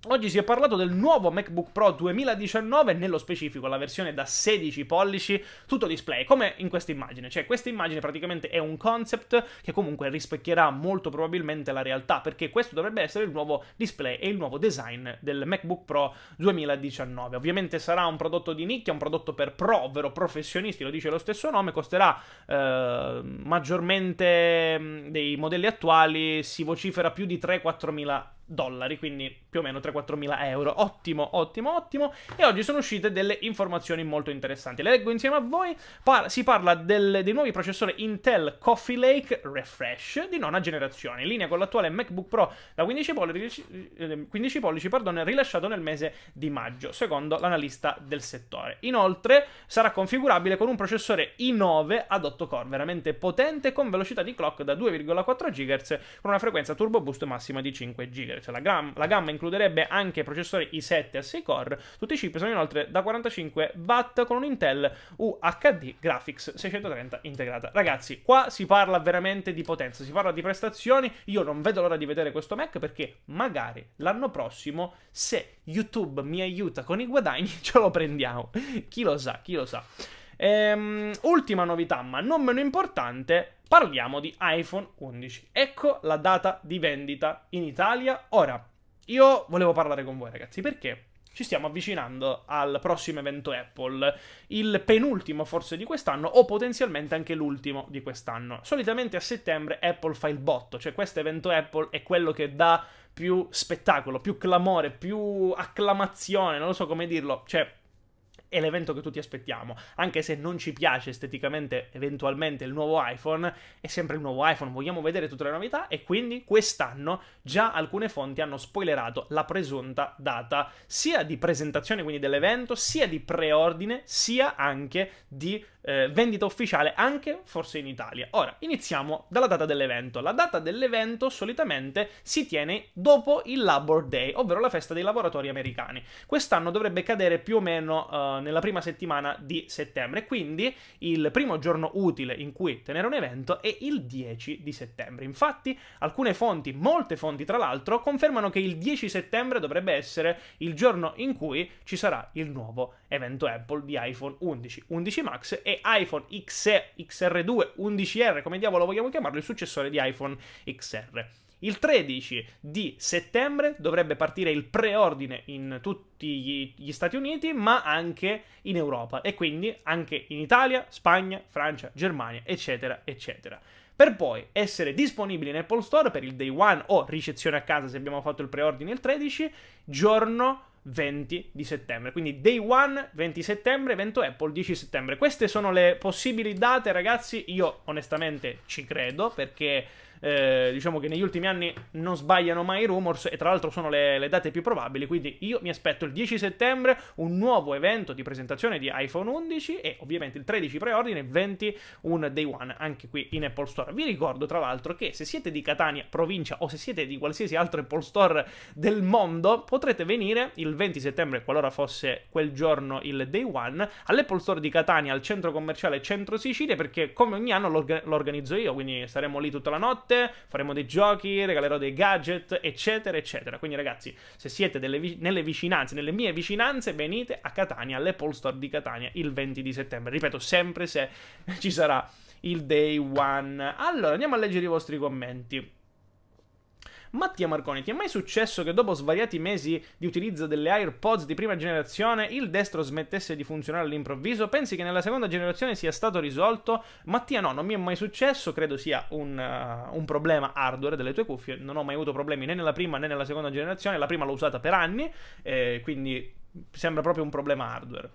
Oggi si è parlato del nuovo MacBook Pro 2019, nello specifico la versione da 16 pollici, tutto display, come in questa immagine. Cioè, questa immagine praticamente è un concept che comunque rispecchierà molto probabilmente la realtà, perché questo dovrebbe essere il nuovo display e il nuovo design del MacBook Pro 2019. Ovviamente sarà un prodotto di nicchia, un prodotto per pro, ovvero professionisti, lo dice lo stesso nome, costerà eh, maggiormente mm, dei modelli attuali, si vocifera più di 3-4 mila dollari, quindi più o meno 3-4 mila euro. Ottimo, ottimo, ottimo. E oggi sono uscite delle informazioni molto interessanti. Le leggo insieme a voi. Par- si parla del, dei nuovi processori Intel Coffee Lake Refresh di nona generazione, in linea con l'attuale MacBook Pro da 15 pollici, 15 pollici pardon, rilasciato nel mese di maggio, secondo l'analista del settore. Inoltre sarà configurabile con un processore i9 ad 8 core, veramente potente, con velocità di clock da 2,4 GHz, con una frequenza turbo boost massima di 5 GHz cioè la, gram, la gamma includerebbe anche processori i7 a 6 core, tutti i chip sono inoltre da 45 watt con un Intel UHD Graphics 630 integrata. Ragazzi, qua si parla veramente di potenza, si parla di prestazioni, io non vedo l'ora di vedere questo Mac perché magari l'anno prossimo, se YouTube mi aiuta con i guadagni, ce lo prendiamo. Chi lo sa, chi lo sa. Ehm, ultima novità, ma non meno importante, Parliamo di iPhone 11. Ecco la data di vendita in Italia. Ora, io volevo parlare con voi ragazzi perché ci stiamo avvicinando al prossimo evento Apple, il penultimo forse di quest'anno o potenzialmente anche l'ultimo di quest'anno. Solitamente a settembre Apple fa il botto, cioè questo evento Apple è quello che dà più spettacolo, più clamore, più acclamazione, non so come dirlo, cioè è l'evento che tutti aspettiamo. Anche se non ci piace esteticamente eventualmente il nuovo iPhone, è sempre il nuovo iPhone, vogliamo vedere tutte le novità e quindi quest'anno già alcune fonti hanno spoilerato la presunta data sia di presentazione quindi dell'evento, sia di preordine, sia anche di eh, vendita ufficiale anche forse in Italia. Ora, iniziamo dalla data dell'evento. La data dell'evento solitamente si tiene dopo il Labor Day, ovvero la festa dei lavoratori americani. Quest'anno dovrebbe cadere più o meno eh, nella prima settimana di settembre, quindi il primo giorno utile in cui tenere un evento è il 10 di settembre. Infatti, alcune fonti, molte fonti tra l'altro, confermano che il 10 settembre dovrebbe essere il giorno in cui ci sarà il nuovo evento evento Apple di iPhone 11, 11 Max e iPhone XE, XR2, 11R, come diavolo vogliamo chiamarlo, il successore di iPhone XR. Il 13 di settembre dovrebbe partire il preordine in tutti gli, Stati Uniti, ma anche in Europa e quindi anche in Italia, Spagna, Francia, Germania, eccetera, eccetera. Per poi essere disponibili in Apple Store per il day one o ricezione a casa se abbiamo fatto il preordine il 13, giorno 20 di settembre. Quindi day one 20 settembre, evento Apple 10 settembre. Queste sono le possibili date, ragazzi. Io onestamente ci credo perché eh, diciamo che negli ultimi anni non sbagliano mai i rumors e tra l'altro sono le, le date più probabili, quindi io mi aspetto il 10 settembre un nuovo evento di presentazione di iPhone 11 e ovviamente il 13 preordine e 20 un day one anche qui in Apple Store. Vi ricordo tra l'altro che se siete di Catania, provincia o se siete di qualsiasi altro Apple Store del mondo potrete venire il 20 settembre, qualora fosse quel giorno il day one, all'Apple Store di Catania al centro commerciale Centro Sicilia perché come ogni anno lo, lo organizzo io, quindi saremo lì tutta la notte notte, faremo dei giochi, regalerò dei gadget, eccetera, eccetera. Quindi ragazzi, se siete vi- nelle vicinanze, nelle mie vicinanze, venite a Catania, all'Apple Store di Catania il 20 di settembre. Ripeto, sempre se ci sarà il day one. Allora, andiamo a leggere i vostri commenti. Mattia Marconi, ti è mai successo che dopo svariati mesi di utilizzo delle AirPods di prima generazione il destro smettesse di funzionare all'improvviso? Pensi che nella seconda generazione sia stato risolto? Mattia, no, non mi è mai successo, credo sia un, uh, un problema hardware delle tue cuffie, non ho mai avuto problemi né nella prima né nella seconda generazione, la prima l'ho usata per anni, eh, quindi sembra proprio un problema hardware.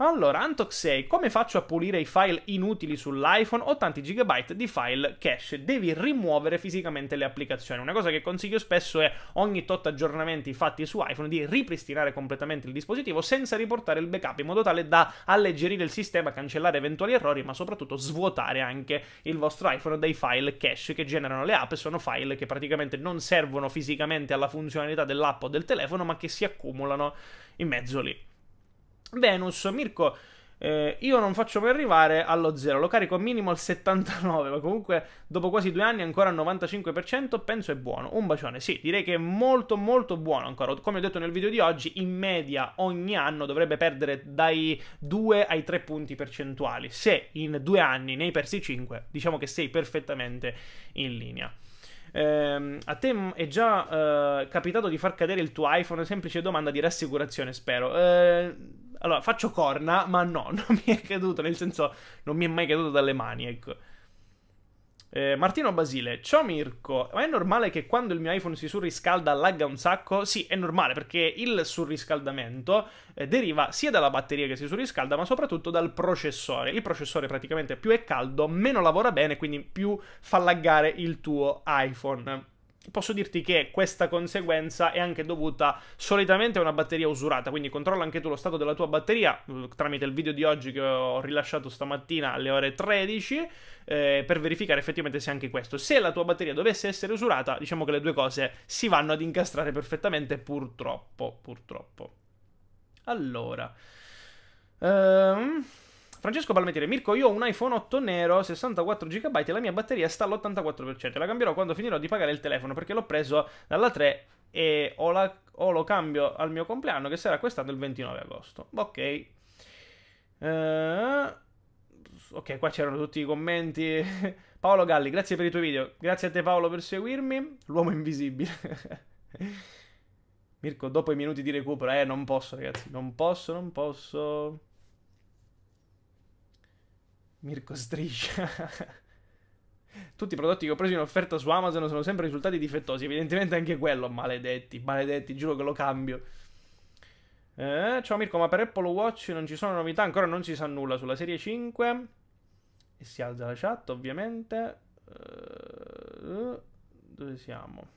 Allora, Antox 6, come faccio a pulire i file inutili sull'iPhone? Ho tanti gigabyte di file cache, devi rimuovere fisicamente le applicazioni. Una cosa che consiglio spesso è ogni tot aggiornamenti fatti su iPhone di ripristinare completamente il dispositivo senza riportare il backup in modo tale da alleggerire il sistema, cancellare eventuali errori, ma soprattutto svuotare anche il vostro iPhone dai file cache che generano le app, sono file che praticamente non servono fisicamente alla funzionalità dell'app o del telefono, ma che si accumulano in mezzo lì. Venus, Mirko, eh, io non faccio mai arrivare allo zero, lo carico minimo al 79, ma comunque dopo quasi due anni ancora al 95% penso è buono. Un bacione, sì, direi che è molto molto buono ancora. Come ho detto nel video di oggi, in media ogni anno dovrebbe perdere dai 2 ai 3 punti percentuali. Se in due anni ne hai persi 5, diciamo che sei perfettamente in linea. Eh, a te è già eh, capitato di far cadere il tuo iPhone? Semplice domanda di rassicurazione, spero. Eh, allora, faccio corna, ma no, non mi è caduto, nel senso, non mi è mai caduto dalle mani, ecco. Eh, Martino Basile, ciao Mirko, ma è normale che quando il mio iPhone si surriscalda lagga un sacco? Sì, è normale perché il surriscaldamento eh, deriva sia dalla batteria che si surriscalda, ma soprattutto dal processore. Il processore praticamente più è caldo, meno lavora bene, quindi più fa laggare il tuo iPhone posso dirti che questa conseguenza è anche dovuta solitamente a una batteria usurata, quindi controlla anche tu lo stato della tua batteria mm, tramite il video di oggi che ho rilasciato stamattina alle ore 13 eh, per verificare effettivamente se anche questo. Se la tua batteria dovesse essere usurata, diciamo che le due cose si vanno ad incastrare perfettamente, purtroppo, purtroppo. Allora... Ehm... Francesco Palmetiere, Mirko, io ho un iPhone 8 nero, 64 GB e la mia batteria sta all'84%. La cambierò quando finirò di pagare il telefono perché l'ho preso dalla 3 e o, la, o lo cambio al mio compleanno che sarà quest'anno il 29 agosto. Ok. Uh, ok, qua c'erano tutti i commenti. Paolo Galli, grazie per i tuoi video. Grazie a te Paolo per seguirmi. L'uomo invisibile. Mirko, dopo i minuti di recupero, eh, non posso ragazzi, non posso, non posso. Mirko Striscia. Tutti i prodotti che ho preso in offerta su Amazon sono sempre risultati difettosi. Evidentemente anche quello, maledetti, maledetti, giuro che lo cambio. Eh, ciao Mirko, ma per Apple Watch non ci sono novità, ancora non si sa nulla sulla serie 5. E si alza la chat, ovviamente. Eh, dove siamo?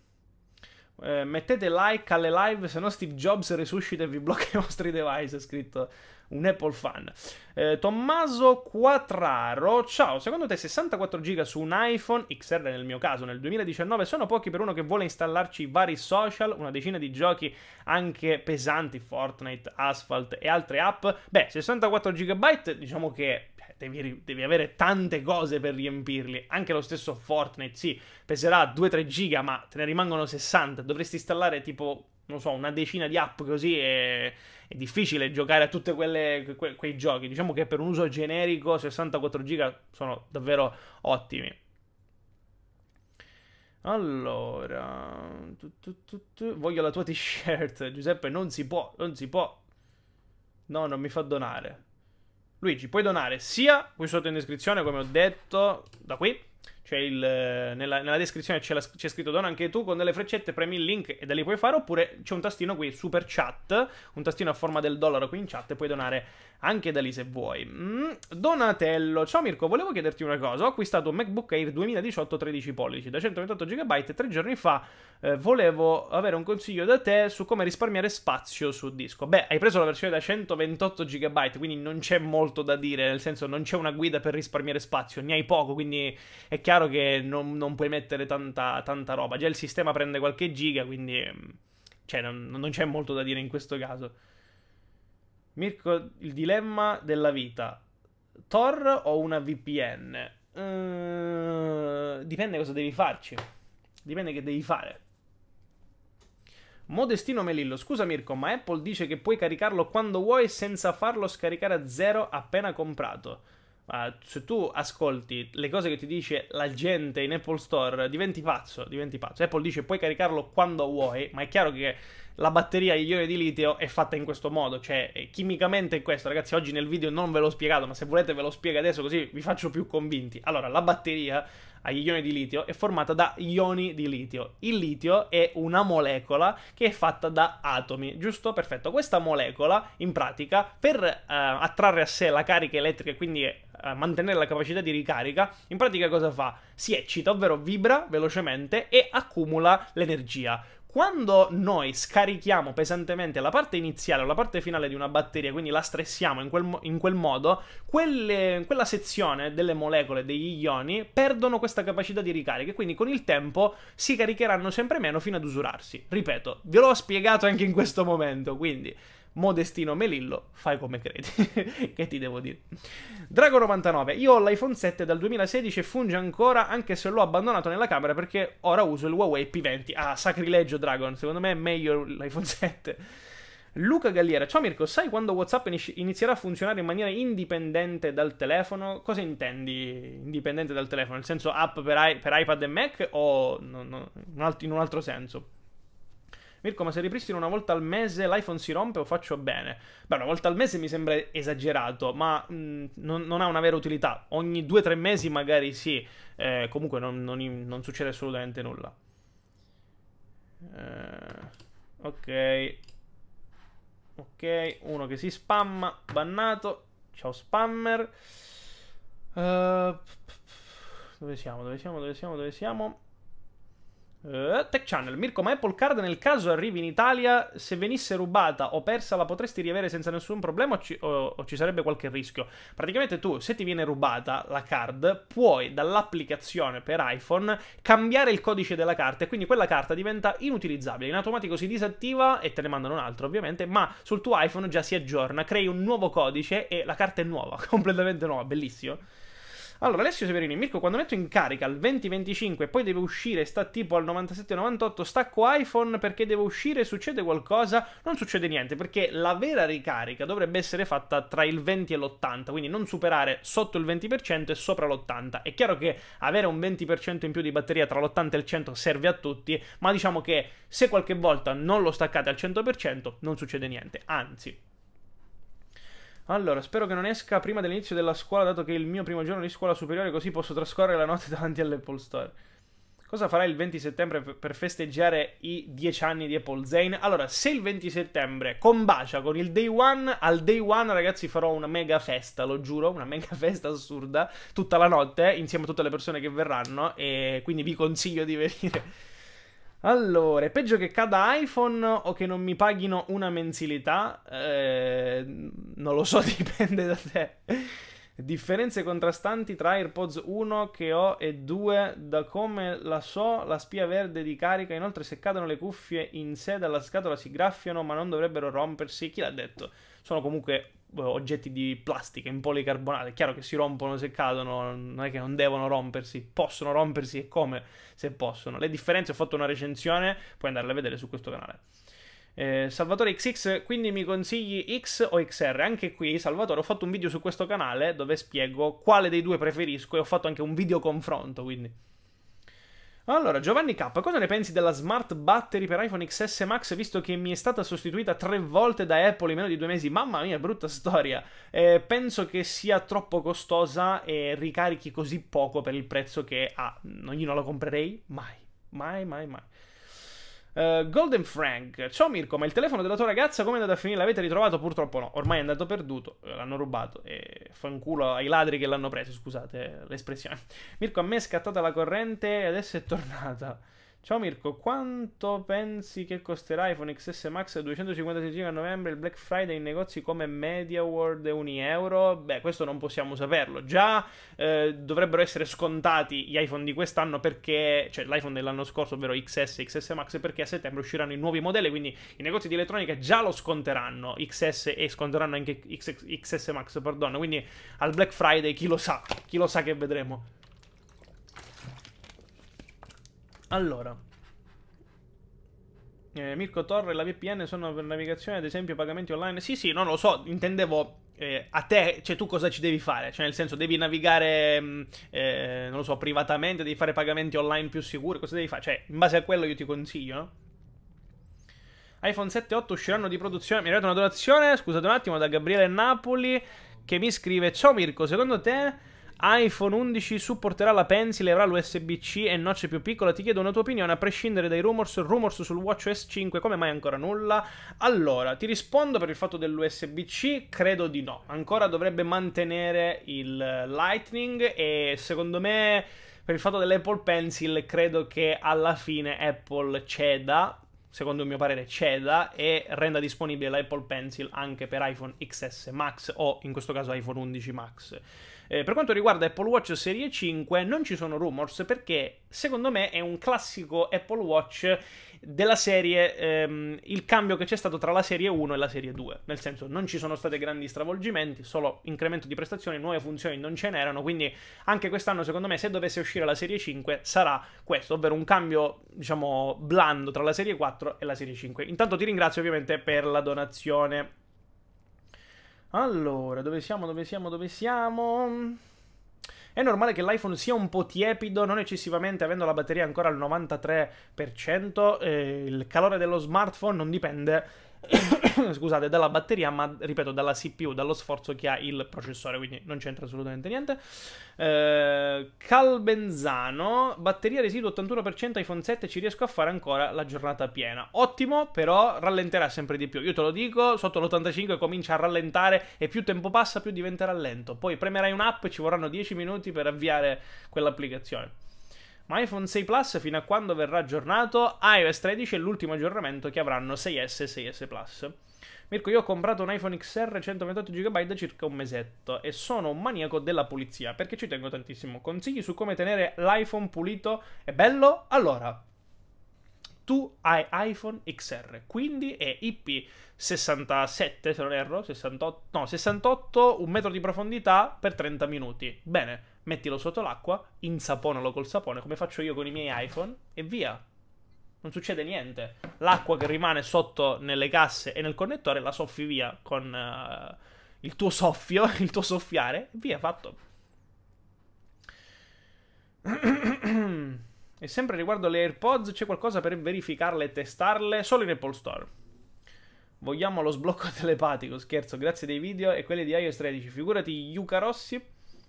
Eh, mettete like alle live, se no Steve Jobs resuscita e vi blocca i vostri device. È scritto un Apple fan. Eh, Tommaso Quatraro, ciao, secondo te 64 gb su un iPhone XR nel mio caso nel 2019 sono pochi per uno che vuole installarci vari social, una decina di giochi anche pesanti, Fortnite, Asphalt e altre app? Beh, 64 GB diciamo che devi, devi, avere tante cose per riempirli. Anche lo stesso Fortnite, sì, peserà 2-3 giga, ma te ne rimangono 60. Dovresti installare tipo, non so, una decina di app così e... È difficile giocare a tutti que, quei giochi. Diciamo che per un uso generico 64 giga sono davvero ottimi. Allora, tu, tu, tu, voglio la tua t-shirt, Giuseppe. Non si può, non si può. No, non mi fa donare. Luigi, puoi donare sia qui sotto in descrizione, come ho detto, da qui, c'è il, eh, nella, nella descrizione c'è, la, c'è, scritto dona anche tu con delle freccette, premi il link e da lì puoi fare. Oppure c'è un tastino qui, super chat, un tastino a forma del dollaro qui in chat e puoi donare anche da lì se vuoi. Mm, Donatello, ciao Mirko, volevo chiederti una cosa. Ho acquistato un MacBook Air 2018 13 pollici da 128 GB tre giorni fa. Eh, volevo avere un consiglio da te su come risparmiare spazio su disco. Beh, hai preso la versione da 128 GB, quindi non c'è molto da dire, nel senso non c'è una guida per risparmiare spazio, ne hai poco, quindi è chiaro chiaro che non, non puoi mettere tanta, tanta, roba. Già il sistema prende qualche giga, quindi mm, cioè, non, non c'è molto da dire in questo caso. Mirko, il dilemma della vita. Tor o una VPN? Uh, eh, dipende cosa devi farci. Dipende che devi fare. Modestino Melillo, scusa Mirko, ma Apple dice che puoi caricarlo quando vuoi senza farlo scaricare a zero appena comprato. Uh, se tu ascolti le cose che ti dice la gente in Apple Store, diventi pazzo, diventi pazzo. Apple dice puoi caricarlo quando vuoi, ma è chiaro che la batteria ione di litio è fatta in questo modo, cioè eh, chimicamente è questo. Ragazzi, oggi nel video non ve l'ho spiegato, ma se volete ve lo spiego adesso così vi faccio più convinti. Allora, la batteria a ioni di litio è formata da ioni di litio. Il litio è una molecola che è fatta da atomi, giusto? Perfetto. Questa molecola, in pratica, per eh, attrarre a sé la carica elettrica, quindi È eh, mantenere la capacità di ricarica, in pratica cosa fa? Si eccita, ovvero vibra velocemente e accumula l'energia quando noi scarichiamo pesantemente la parte iniziale o la parte finale di una batteria, quindi la stressiamo in quel, mo- in quel modo, quelle, quella sezione delle molecole, degli ioni, perdono questa capacità di ricarica e quindi con il tempo si caricheranno sempre meno fino ad usurarsi. Ripeto, ve l'ho spiegato anche in questo momento, quindi Modestino Melillo, fai come credi. che ti devo dire. Drago99, io ho l'iPhone 7 dal 2016 e funge ancora, anche se l'ho abbandonato nella camera perché ora uso il Huawei P20. Ah, sacrilegio Dragon, secondo me è meglio l'iPhone 7. Luca Galliera, ciao Mirko, sai quando WhatsApp inizierà a funzionare in maniera indipendente dal telefono? Cosa intendi indipendente dal telefono? Nel senso app per, i- per iPad e Mac o no, no, in un altro senso? Mirko, ma se ripristino una volta al mese l'iPhone si rompe o faccio bene? Beh, una volta al mese mi sembra esagerato, ma mh, non, non, ha una vera utilità. Ogni 2-3 mesi magari sì, eh, comunque non, non, non, succede assolutamente nulla. Eh, ok. Ok, uno che si spamma, bannato. Ciao spammer. Uh, dove siamo? Dove siamo? Dove siamo? Dove siamo? Uh, Tech Channel, Mirko, ma Apple Card nel caso arrivi in Italia, se venisse rubata o persa la potresti riavere senza nessun problema o ci, o, o ci, sarebbe qualche rischio? Praticamente tu, se ti viene rubata la card, puoi dall'applicazione per iPhone cambiare il codice della carta e quindi quella carta diventa inutilizzabile, in automatico si disattiva e te ne mandano un altro ovviamente, ma sul tuo iPhone già si aggiorna, crei un nuovo codice e la carta è nuova, completamente nuova, bellissimo. Allora, Alessio Severini, Mirko, quando metto in carica al 20-25 e poi deve uscire, sta tipo al 97-98, stacco iPhone perché deve uscire, succede qualcosa? Non succede niente, perché la vera ricarica dovrebbe essere fatta tra il 20 e l'80, quindi non superare sotto il 20% e sopra l'80. È chiaro che avere un 20% in più di batteria tra l'80 e il 100 serve a tutti, ma diciamo che se qualche volta non lo staccate al 100% non succede niente, anzi allora, spero che non esca prima dell'inizio della scuola, dato che è il mio primo giorno di scuola superiore, così posso trascorrere la notte davanti all'Apple Store. Cosa farai il 20 settembre per festeggiare i 10 anni di Apple Zane? Allora, se il 20 settembre combacia con il day one, al day one, ragazzi, farò una mega festa, lo giuro, una mega festa assurda, tutta la notte, insieme a tutte le persone che verranno, e quindi vi consiglio di venire. Allora, peggio che cada iPhone o che non mi paghino una mensilità? Eh, non lo so, dipende da te. Differenze contrastanti tra AirPods 1 che ho e 2, da come la so, la spia verde di carica. Inoltre, se cadono le cuffie in sé dalla scatola si graffiano, ma non dovrebbero rompersi. Chi l'ha detto? Sono comunque eh, oggetti di plastica in policarbonato. È chiaro che si rompono se cadono, non è che non devono rompersi, possono rompersi e come se possono. Le differenze ho fatto una recensione, puoi andarle a vedere su questo canale. Eh, Salvatore XX, quindi mi consigli X o XR? Anche qui, Salvatore, ho fatto un video su questo canale dove spiego quale dei due preferisco e ho fatto anche un video confronto, quindi allora, Giovanni K, cosa ne pensi della smart battery per iPhone XS Max visto che mi è stata sostituita tre volte da Apple in meno di due mesi? Mamma mia, brutta storia. Eh, penso che sia troppo costosa e ricarichi così poco per il prezzo che ha. Ah, io non la comprerei mai, mai, mai, mai. Uh, Golden Frank, ciao Mirko, ma il telefono della tua ragazza come è andato a finire? L'avete ritrovato? Purtroppo no, ormai è andato perduto, eh, l'hanno rubato e fanculo ai ladri che l'hanno preso, scusate l'espressione. Mirko, a me è scattata la corrente e adesso è tornata. Ciao Mirko, quanto pensi che costerà iPhone XS Max 256 GB a novembre il Black Friday in negozi come Media World e Unieuro? Beh, questo non possiamo saperlo. Già eh, dovrebbero essere scontati gli iPhone di quest'anno perché, cioè l'iPhone dell'anno scorso, ovvero XS e XS Max, perché a settembre usciranno i nuovi modelli, quindi i negozi di elettronica già lo sconteranno, XS e sconteranno anche XX, XS Max, perdono. Quindi al Black Friday chi lo sa, chi lo sa che vedremo. Allora, eh, Mirko Torre e la VPN sono per navigazione, ad esempio, pagamenti online? Sì, sì, non lo so, intendevo eh, a te, cioè tu cosa ci devi fare? Cioè, nel senso, devi navigare, mm, eh, non lo so, privatamente, devi fare pagamenti online più sicuri, cosa devi fare? Cioè, in base a quello io ti consiglio, no? iPhone 7 e 8 usciranno di produzione. Mi è arrivata una donazione, scusate un attimo, da Gabriele Napoli che mi scrive: Ciao Mirko, secondo te iPhone 11 supporterà la pencil e avrà l'USB-C e noce più piccola. Ti chiedo una tua opinione a prescindere dai rumors. Rumors sul s 5, come mai ancora nulla? Allora, ti rispondo per il fatto dell'USB-C, credo di no. Ancora dovrebbe mantenere il Lightning e secondo me per il fatto dell'Apple Pencil credo che alla fine Apple ceda secondo il mio parere ceda e renda disponibile l'Apple Pencil anche per iPhone XS Max o in questo caso iPhone 11 Max. Eh, per quanto riguarda Apple Watch Serie 5, non ci sono rumors perché secondo me è un classico Apple Watch della serie, ehm, il cambio che c'è stato tra la serie 1 e la serie 2. Nel senso, non ci sono stati grandi stravolgimenti, solo incremento di prestazioni, nuove funzioni non ce n'erano. Quindi, anche quest'anno, secondo me, se dovesse uscire la serie 5, sarà questo, ovvero un cambio, diciamo, blando tra la serie 4 e la serie 5. Intanto ti ringrazio ovviamente per la donazione. Allora, dove siamo, dove siamo, dove siamo? È normale che l'iPhone sia un po' tiepido, non eccessivamente, avendo la batteria ancora al 93%, eh, il calore dello smartphone non dipende scusate, dalla batteria, ma ripeto, dalla CPU, dallo sforzo che ha il processore, quindi non c'entra assolutamente niente. Eh, Calbenzano, batteria residuo 81% iPhone 7, ci riesco a fare ancora la giornata piena. Ottimo, però rallenterà sempre di più. Io te lo dico, sotto l'85 comincia a rallentare e più tempo passa più diventerà lento. Poi premerai un'app e ci vorranno 10 minuti per avviare quell'applicazione. Ma iPhone 6 Plus fino a quando verrà aggiornato? iOS 13 è l'ultimo aggiornamento che avranno 6S e 6S Plus. Mirko, io ho comprato un iPhone XR 128 GB da circa un mesetto e sono un maniaco della pulizia perché ci tengo tantissimo. Consigli su come tenere l'iPhone pulito e bello? Allora, tu hai iPhone XR, quindi è IP67, se non erro, 68, no, 68, un metro di profondità per 30 minuti. Bene, mettilo sotto l'acqua, insaponalo col sapone come faccio io con i miei iPhone e via. Non succede niente. L'acqua che rimane sotto nelle casse e nel connettore la soffi via con uh, il tuo soffio, il tuo soffiare, e via, fatto. e sempre riguardo le AirPods, c'è qualcosa per verificarle e testarle solo in Apple Store. Vogliamo lo sblocco telepatico, scherzo, grazie dei video e quelli di iOS 13. Figurati Yuka Rossi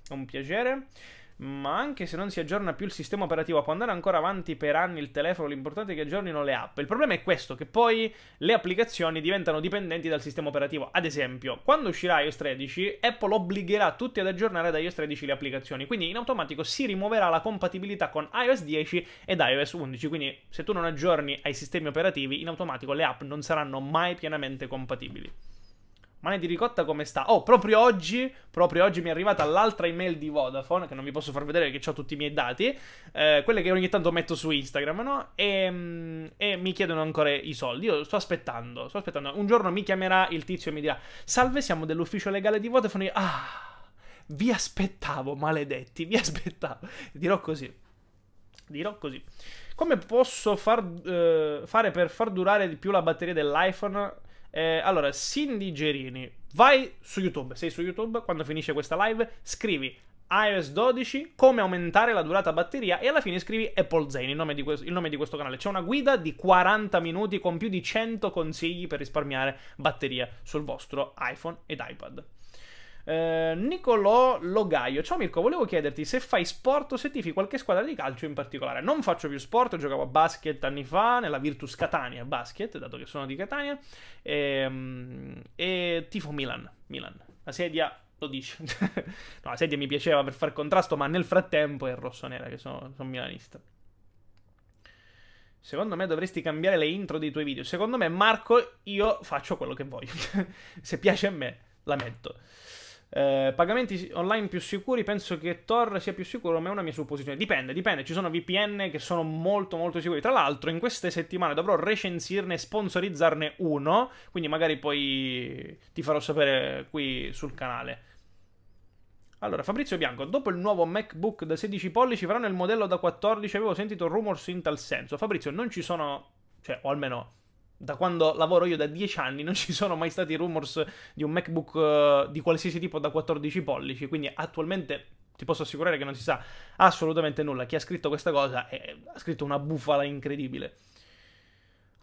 è un piacere. Ma anche se non si aggiorna più il sistema operativo, può andare ancora avanti per anni il telefono. L'importante è che aggiornino le app. Il problema è questo: che poi le applicazioni diventano dipendenti dal sistema operativo. Ad esempio, quando uscirà iOS 13, Apple obbligherà tutti ad aggiornare da iOS 13 le applicazioni. Quindi in automatico si rimuoverà la compatibilità con iOS 10 ed iOS 11. Quindi se tu non aggiorni ai sistemi operativi, in automatico le app non saranno mai pienamente compatibili. Mani di ricotta come sta? Oh, proprio oggi, proprio oggi mi è arrivata l'altra email di Vodafone, che non vi posso far vedere perché ho tutti i miei dati, eh, quelle che ogni tanto metto su Instagram, no? E, mm, e, mi chiedono ancora i soldi. Io sto aspettando, sto aspettando. Un giorno mi chiamerà il tizio e mi dirà, salve, siamo dell'ufficio legale di Vodafone. Ah, vi aspettavo, maledetti, vi aspettavo. Dirò così. Dirò così. Come posso far, eh, fare per far durare di più la batteria dell'iPhone? Eh, allora, Cindy Gerini, vai su YouTube. Sei su YouTube, quando finisce questa live, scrivi iOS 12, come aumentare la durata batteria e alla fine scrivi Apple Zane, il nome, questo, il nome, di questo canale. C'è una guida di 40 minuti con più di 100 consigli per risparmiare batteria sul vostro iPhone ed iPad. Eh, Nicolò Logaio, ciao Mirko, volevo chiederti se fai sport o se tifi qualche squadra di calcio in particolare. Non faccio più sport, giocavo a basket anni fa nella Virtus Catania basket, dato che sono di Catania, e, ehm, e tifo Milan, Milan. La sedia lo dice. no, la sedia mi piaceva per far contrasto, ma nel frattempo è rossonera, che sono, sono milanista. Secondo me dovresti cambiare le intro dei tuoi video. Secondo me, Marco, io faccio quello che voglio. Se piace a me, la metto. Eh, pagamenti online più sicuri, penso che Tor sia più sicuro, ma è una mia supposizione. Dipende, dipende, ci sono VPN che sono molto molto sicuri. Tra l'altro, in queste settimane dovrò recensirne e sponsorizzarne uno, quindi magari poi ti farò sapere qui sul canale. Allora, Fabrizio Bianco, dopo il nuovo MacBook da 16 pollici faranno il modello da 14, avevo sentito rumors in tal senso. Fabrizio, non ci sono, cioè, o almeno da quando lavoro io da 10 anni non ci sono mai stati rumors di un MacBook uh, di qualsiasi tipo da 14 pollici, quindi attualmente ti posso assicurare che non si sa assolutamente nulla. Chi ha scritto questa cosa è, eh, ha scritto una bufala incredibile.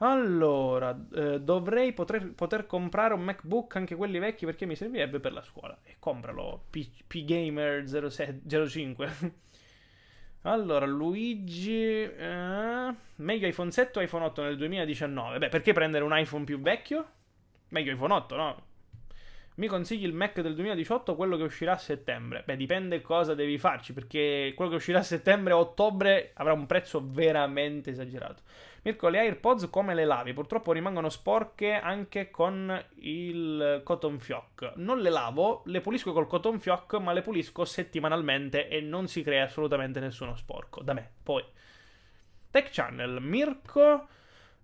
Allora, eh, dovrei poter, poter, comprare un MacBook, anche quelli vecchi, perché mi servirebbe per la scuola. E compralo, P- pgamer05. Allora, Luigi, eh, meglio iPhone 7 o iPhone 8 nel 2019? Beh, perché prendere un iPhone più vecchio? Meglio iPhone 8, no? Mi consigli il Mac del 2018 quello che uscirà a settembre? Beh, dipende cosa devi farci, perché quello che uscirà a settembre o ottobre avrà un prezzo veramente esagerato. Mirko, le AirPods come le lavi? Purtroppo rimangono sporche anche con il cotton fioc. Non le lavo, le pulisco col cotton fioc, ma le pulisco settimanalmente e non si crea assolutamente nessuno sporco. Da me, poi. Tech Channel, Mirko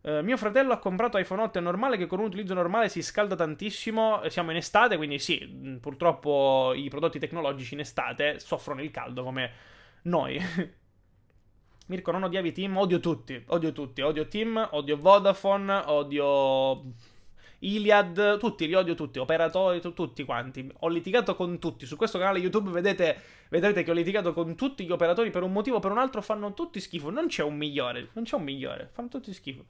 eh, mio fratello ha comprato iPhone 8 è normale che con un utilizzo normale si scalda tantissimo. Eh, siamo in estate, quindi sì, mm, purtroppo i prodotti tecnologici in estate soffrono il caldo come noi. Mirko, non odiavi Team? Odio tutti, odio tutti, odio Team, odio Vodafone, odio Iliad, tutti, li odio tutti, operatori, tu, tutti quanti. Ho litigato con tutti. Su questo canale YouTube vedete, vedrete che ho litigato con tutti gli operatori per un motivo o per un altro, fanno tutti schifo. Non c'è un migliore, non c'è un migliore, fanno tutti schifo.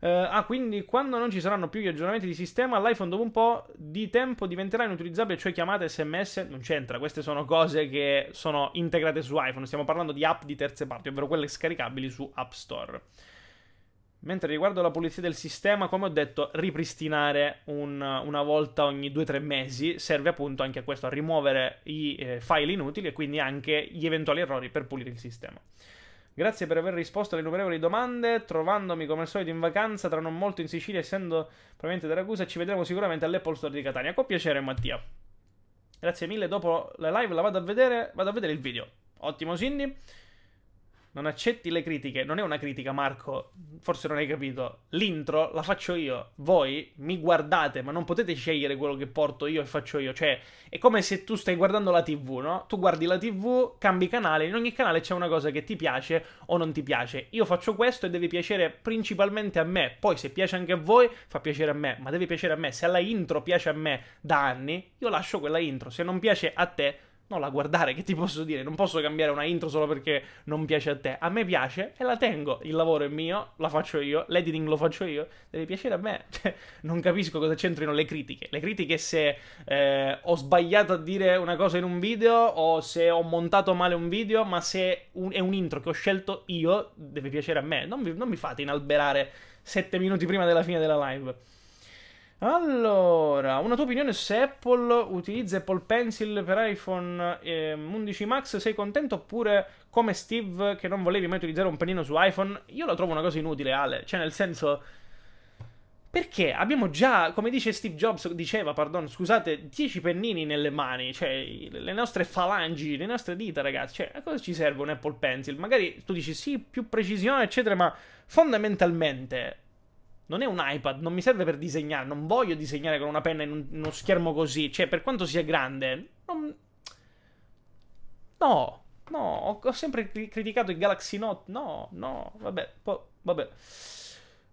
Uh, ah, quindi quando non ci saranno più gli aggiornamenti di sistema, l'iPhone dopo un po' di tempo diventerà inutilizzabile, cioè chiamate SMS. Non c'entra, queste sono cose che sono integrate su iPhone. Stiamo parlando di app di terze parti, ovvero quelle scaricabili su App Store. Mentre riguardo la pulizia del sistema, come ho detto, ripristinare un, una volta ogni 2-3 mesi serve appunto anche a questo, a rimuovere i eh, file inutili e quindi anche gli eventuali errori per pulire il sistema. Grazie per aver risposto alle innumerevoli domande, trovandomi come al solito in vacanza tra non molto in Sicilia, essendo probabilmente da Ragusa, ci vedremo sicuramente all'Apple Store di Catania. Con piacere Mattia. Grazie mille, dopo la live la vado a vedere, vado a vedere il video. Ottimo Cindy non accetti le critiche. Non è una critica, Marco. Forse non hai capito. L'intro la faccio io. Voi mi guardate, ma non potete scegliere quello che porto io e faccio io. Cioè, è come se tu stai guardando la TV, no? Tu guardi la TV, cambi canale. In ogni canale c'è una cosa che ti piace o non ti piace. Io faccio questo e deve piacere principalmente a me. Poi, se piace anche a voi, fa piacere a me. Ma deve piacere a me. Se la intro piace a me da anni, io lascio quella intro. Se non piace a te non la guardare, che ti posso dire? Non posso cambiare una intro solo perché non piace a te. A me piace e la tengo. Il lavoro è mio, la faccio io, l'editing lo faccio io. Deve piacere a me. Cioè, non capisco cosa c'entrino le critiche. Le critiche se eh, ho sbagliato a dire una cosa in un video o se ho montato male un video, ma se un, è un intro che ho scelto io, deve piacere a me. Non, vi, non mi fate inalberare sette minuti prima della fine della live. Allora, una tua opinione se Apple utilizza Apple Pencil per iPhone eh, 11 Max, sei contento oppure come Steve che non volevi mai utilizzare un pennino su iPhone? Io la trovo una cosa inutile, Ale, cioè nel senso perché abbiamo già, come dice Steve Jobs, diceva, pardon, scusate, 10 pennini nelle mani, cioè le nostre falangi, le nostre dita, ragazzi, cioè a cosa ci serve un Apple Pencil? Magari tu dici sì, più precisione, eccetera, ma fondamentalmente non è un iPad, non mi serve per disegnare, non voglio disegnare con una penna in, un, in uno schermo così, cioè per quanto sia grande, non... No, no, ho, ho sempre criticato il Galaxy Note, no, no, vabbè, po- vabbè.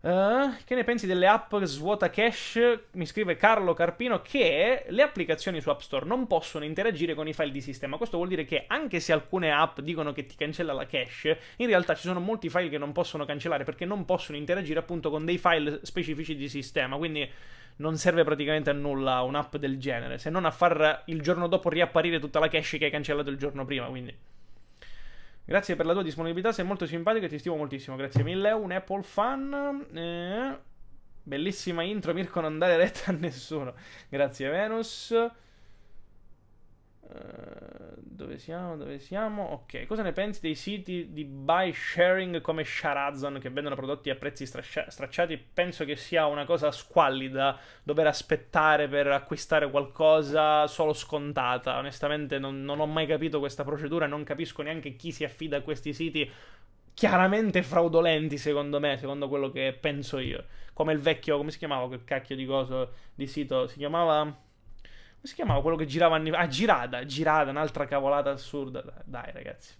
Eh, che ne pensi delle app svuota cache? Mi scrive Carlo Carpino che le applicazioni su App Store non possono interagire con i file di sistema. Questo vuol dire che anche se alcune app dicono che ti cancella la cache, in realtà ci sono molti file che non possono cancellare perché non possono interagire appunto con dei file specifici di sistema. Quindi non serve praticamente a nulla un'app del genere, se non a far il giorno dopo riapparire tutta la cache che hai cancellato il giorno prima. Quindi. Grazie per la tua disponibilità, sei molto simpatico e ti stimo moltissimo. Grazie mille, un Apple fan. Eh, bellissima intro, Mirko, non dare retta a nessuno. Grazie Venus. Eh, dove siamo? Dove siamo? Ok, cosa ne pensi dei siti di buy sharing come Sharazon che vendono prodotti a prezzi strascia- stracciati? Penso che sia una cosa squallida dover aspettare per acquistare qualcosa solo scontata. Onestamente, non, non ho mai capito questa procedura, non capisco neanche chi si affida a questi siti chiaramente fraudolenti secondo me, secondo quello che penso io. Come il vecchio, come si chiamava quel cacchio di coso di sito? Si chiamava come si chiamava quello che girava anni fa? Ah, Girada, Girada, un'altra cavolata assurda. Dai, ragazzi.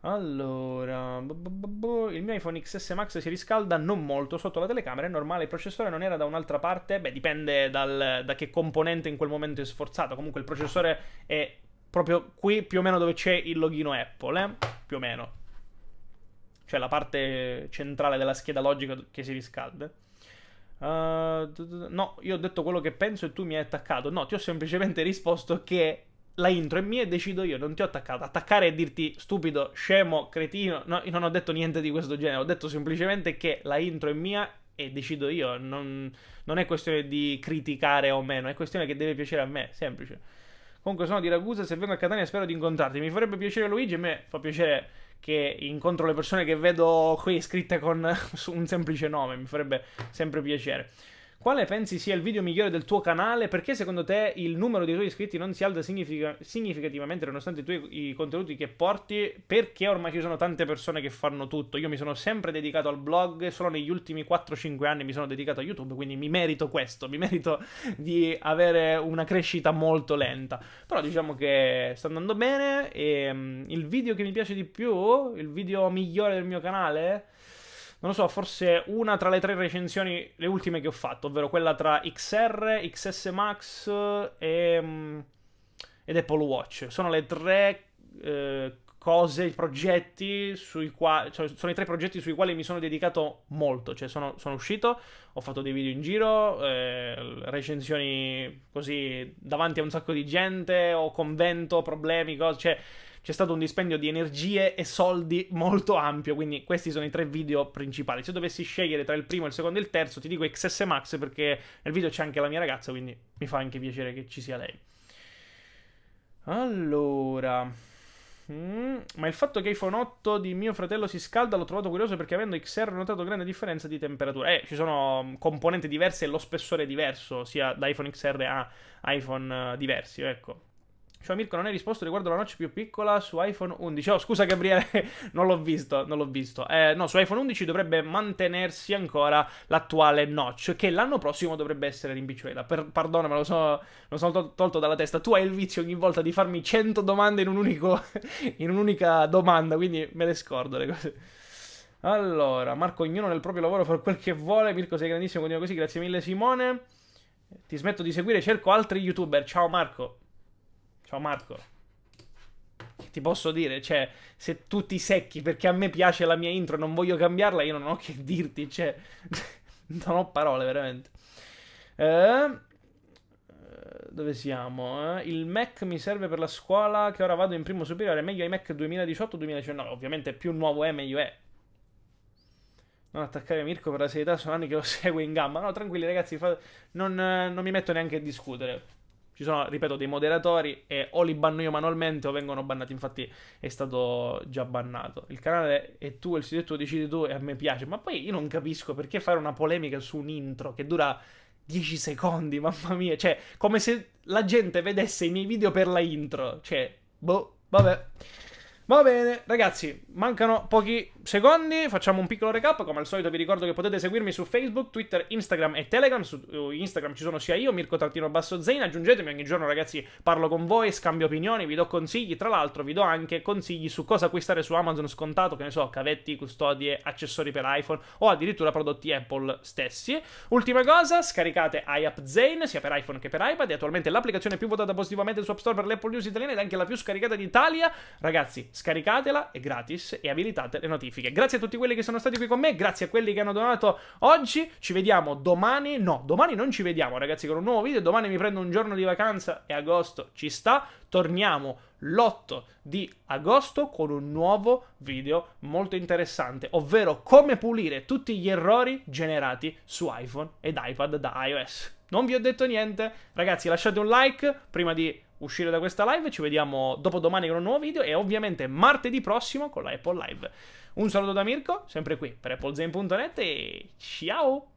Allora, il mio iPhone XS Max si riscalda non molto sotto la telecamera, è normale, il processore non era da un'altra parte, beh dipende dal, da che componente in quel momento è sforzato, comunque il processore è proprio qui più o meno dove c'è il loghino Apple, eh? più o meno, cioè la parte centrale della scheda logica che si riscalda. Eh, no, io ho detto quello che penso e tu mi hai attaccato. No, ti ho semplicemente risposto che la intro è mia e decido io, non ti ho attaccato. Attaccare e dirti stupido, scemo, cretino. No, io non ho detto niente di questo genere. Ho detto semplicemente che la intro è mia e decido io. Non, non è questione di criticare o meno, è questione che deve piacere a me. Semplice. Comunque sono di Ragusa, se vengo a Catania spero di incontrarti. Mi farebbe piacere Luigi, a me fa piacere che incontro le persone che vedo qui scritte con un semplice nome, mi farebbe sempre piacere. Quale pensi sia il video migliore del tuo canale? Perché secondo te il numero dei tuoi iscritti non si alza significa- significativamente nonostante i tuoi i contenuti che porti? Perché ormai ci sono tante persone che fanno tutto. Io mi sono sempre dedicato al blog, solo negli ultimi 4-5 anni mi sono dedicato a YouTube, quindi mi merito questo, mi merito di avere una crescita molto lenta. Però diciamo che sta andando bene e um, il video che mi piace di più, il video migliore del mio canale non lo so, forse una tra le tre recensioni, le ultime che ho fatto, ovvero quella tra XR, XS Max e, mm, ed Apple Watch. Sono le tre eh, cose, progetti sui quali, cioè, sono i tre progetti sui quali mi sono dedicato molto, cioè sono, sono uscito, ho fatto dei video in giro, eh, recensioni così davanti a un sacco di gente, ho convento, problemi, cose, cioè c'è stato un dispendio di energie e soldi molto ampio, quindi questi sono i tre video principali. Se dovessi scegliere tra il primo, il secondo e il terzo, ti dico XS Max perché nel video c'è anche la mia ragazza, quindi mi fa anche piacere che ci sia lei. Allora... Mm, ma il fatto che iPhone 8 di mio fratello si scalda l'ho trovato curioso perché avendo XR ho notato grande differenza di temperatura. Eh, ci sono mm, componenti diverse e lo spessore è diverso, sia da iPhone XR a iPhone eh, diversi, ecco. Cioè, Mirko non hai risposto riguardo la notch più piccola su iPhone 11. Oh, scusa Gabriele, non l'ho visto, non l'ho visto. Eh, no, su iPhone 11 dovrebbe mantenersi ancora l'attuale notch, che l'anno prossimo dovrebbe essere rimpicciolata. Perdona, me lo sono, lo sono tol- tolto dalla testa. Tu hai il vizio ogni volta di farmi 100 domande in, un unico, in un'unica domanda, quindi me le scordo le cose. Allora, Marco, ognuno nel proprio lavoro fa quel che vuole. Mirko, sei grandissimo, continua così. Grazie mille, Simone. Ti smetto di seguire, cerco altri youtuber. Ciao Marco. Ciao Marco. ti posso dire? Cioè, se tu ti secchi perché a me piace la mia intro e non voglio cambiarla, io non ho che dirti, cioè... non ho parole, veramente. Ehm, eh dove siamo? Eh? Il Mac mi serve per la scuola che ora vado in primo superiore. Meglio Mac 2018-2019. Ovviamente più nuovo è, meglio è. Non attaccare Mirko per la serietà, sono anni che lo seguo in gamba. No, tranquilli ragazzi, fa... non, eh, non mi metto neanche a discutere ci sono, ripeto, dei moderatori e o li banno io manualmente o vengono bannati. Infatti è stato già bannato. Il canale è tu, il sito è tuo, decidi tu e a me piace. Ma poi io non capisco perché fare una polemica su un intro che dura 10 secondi, mamma mia. Cioè, come se la gente vedesse i miei video per la intro. Cioè, boh, vabbè. Va bene, ragazzi, mancano pochi secondi, facciamo un piccolo recap, come al solito vi ricordo che potete seguirmi su Facebook, Twitter, Instagram e Telegram, su eh, Instagram ci sono sia io, Mirko Tartino Basso Zain, aggiungetemi ogni giorno ragazzi, parlo con voi, scambio opinioni, vi do consigli, tra l'altro vi do anche consigli su cosa acquistare su Amazon scontato, che ne so, cavetti, custodie, accessori per iPhone o addirittura prodotti Apple stessi. Ultima cosa, scaricate iApp Zain, sia per iPhone che per iPad, è attualmente l'applicazione più votata positivamente su App Store per l'Apple News italiana ed anche la più scaricata d'Italia. Ragazzi, scaricatela, è gratis e abilitate le notifiche. Grazie a tutti quelli che sono stati qui con me, grazie a quelli che hanno donato oggi, ci vediamo domani, no, domani non ci vediamo ragazzi con un nuovo video, domani mi prendo un giorno di vacanza e agosto ci sta, torniamo l'8 di agosto con un nuovo video molto interessante, ovvero come pulire tutti gli errori generati su iPhone ed iPad da iOS. Non vi ho detto niente, ragazzi lasciate un like prima di uscire da questa live. Ci vediamo dopodomani con un nuovo video e ovviamente martedì prossimo con la Apple Live. Un saluto da Mirko, sempre qui per applezane.net e ciao!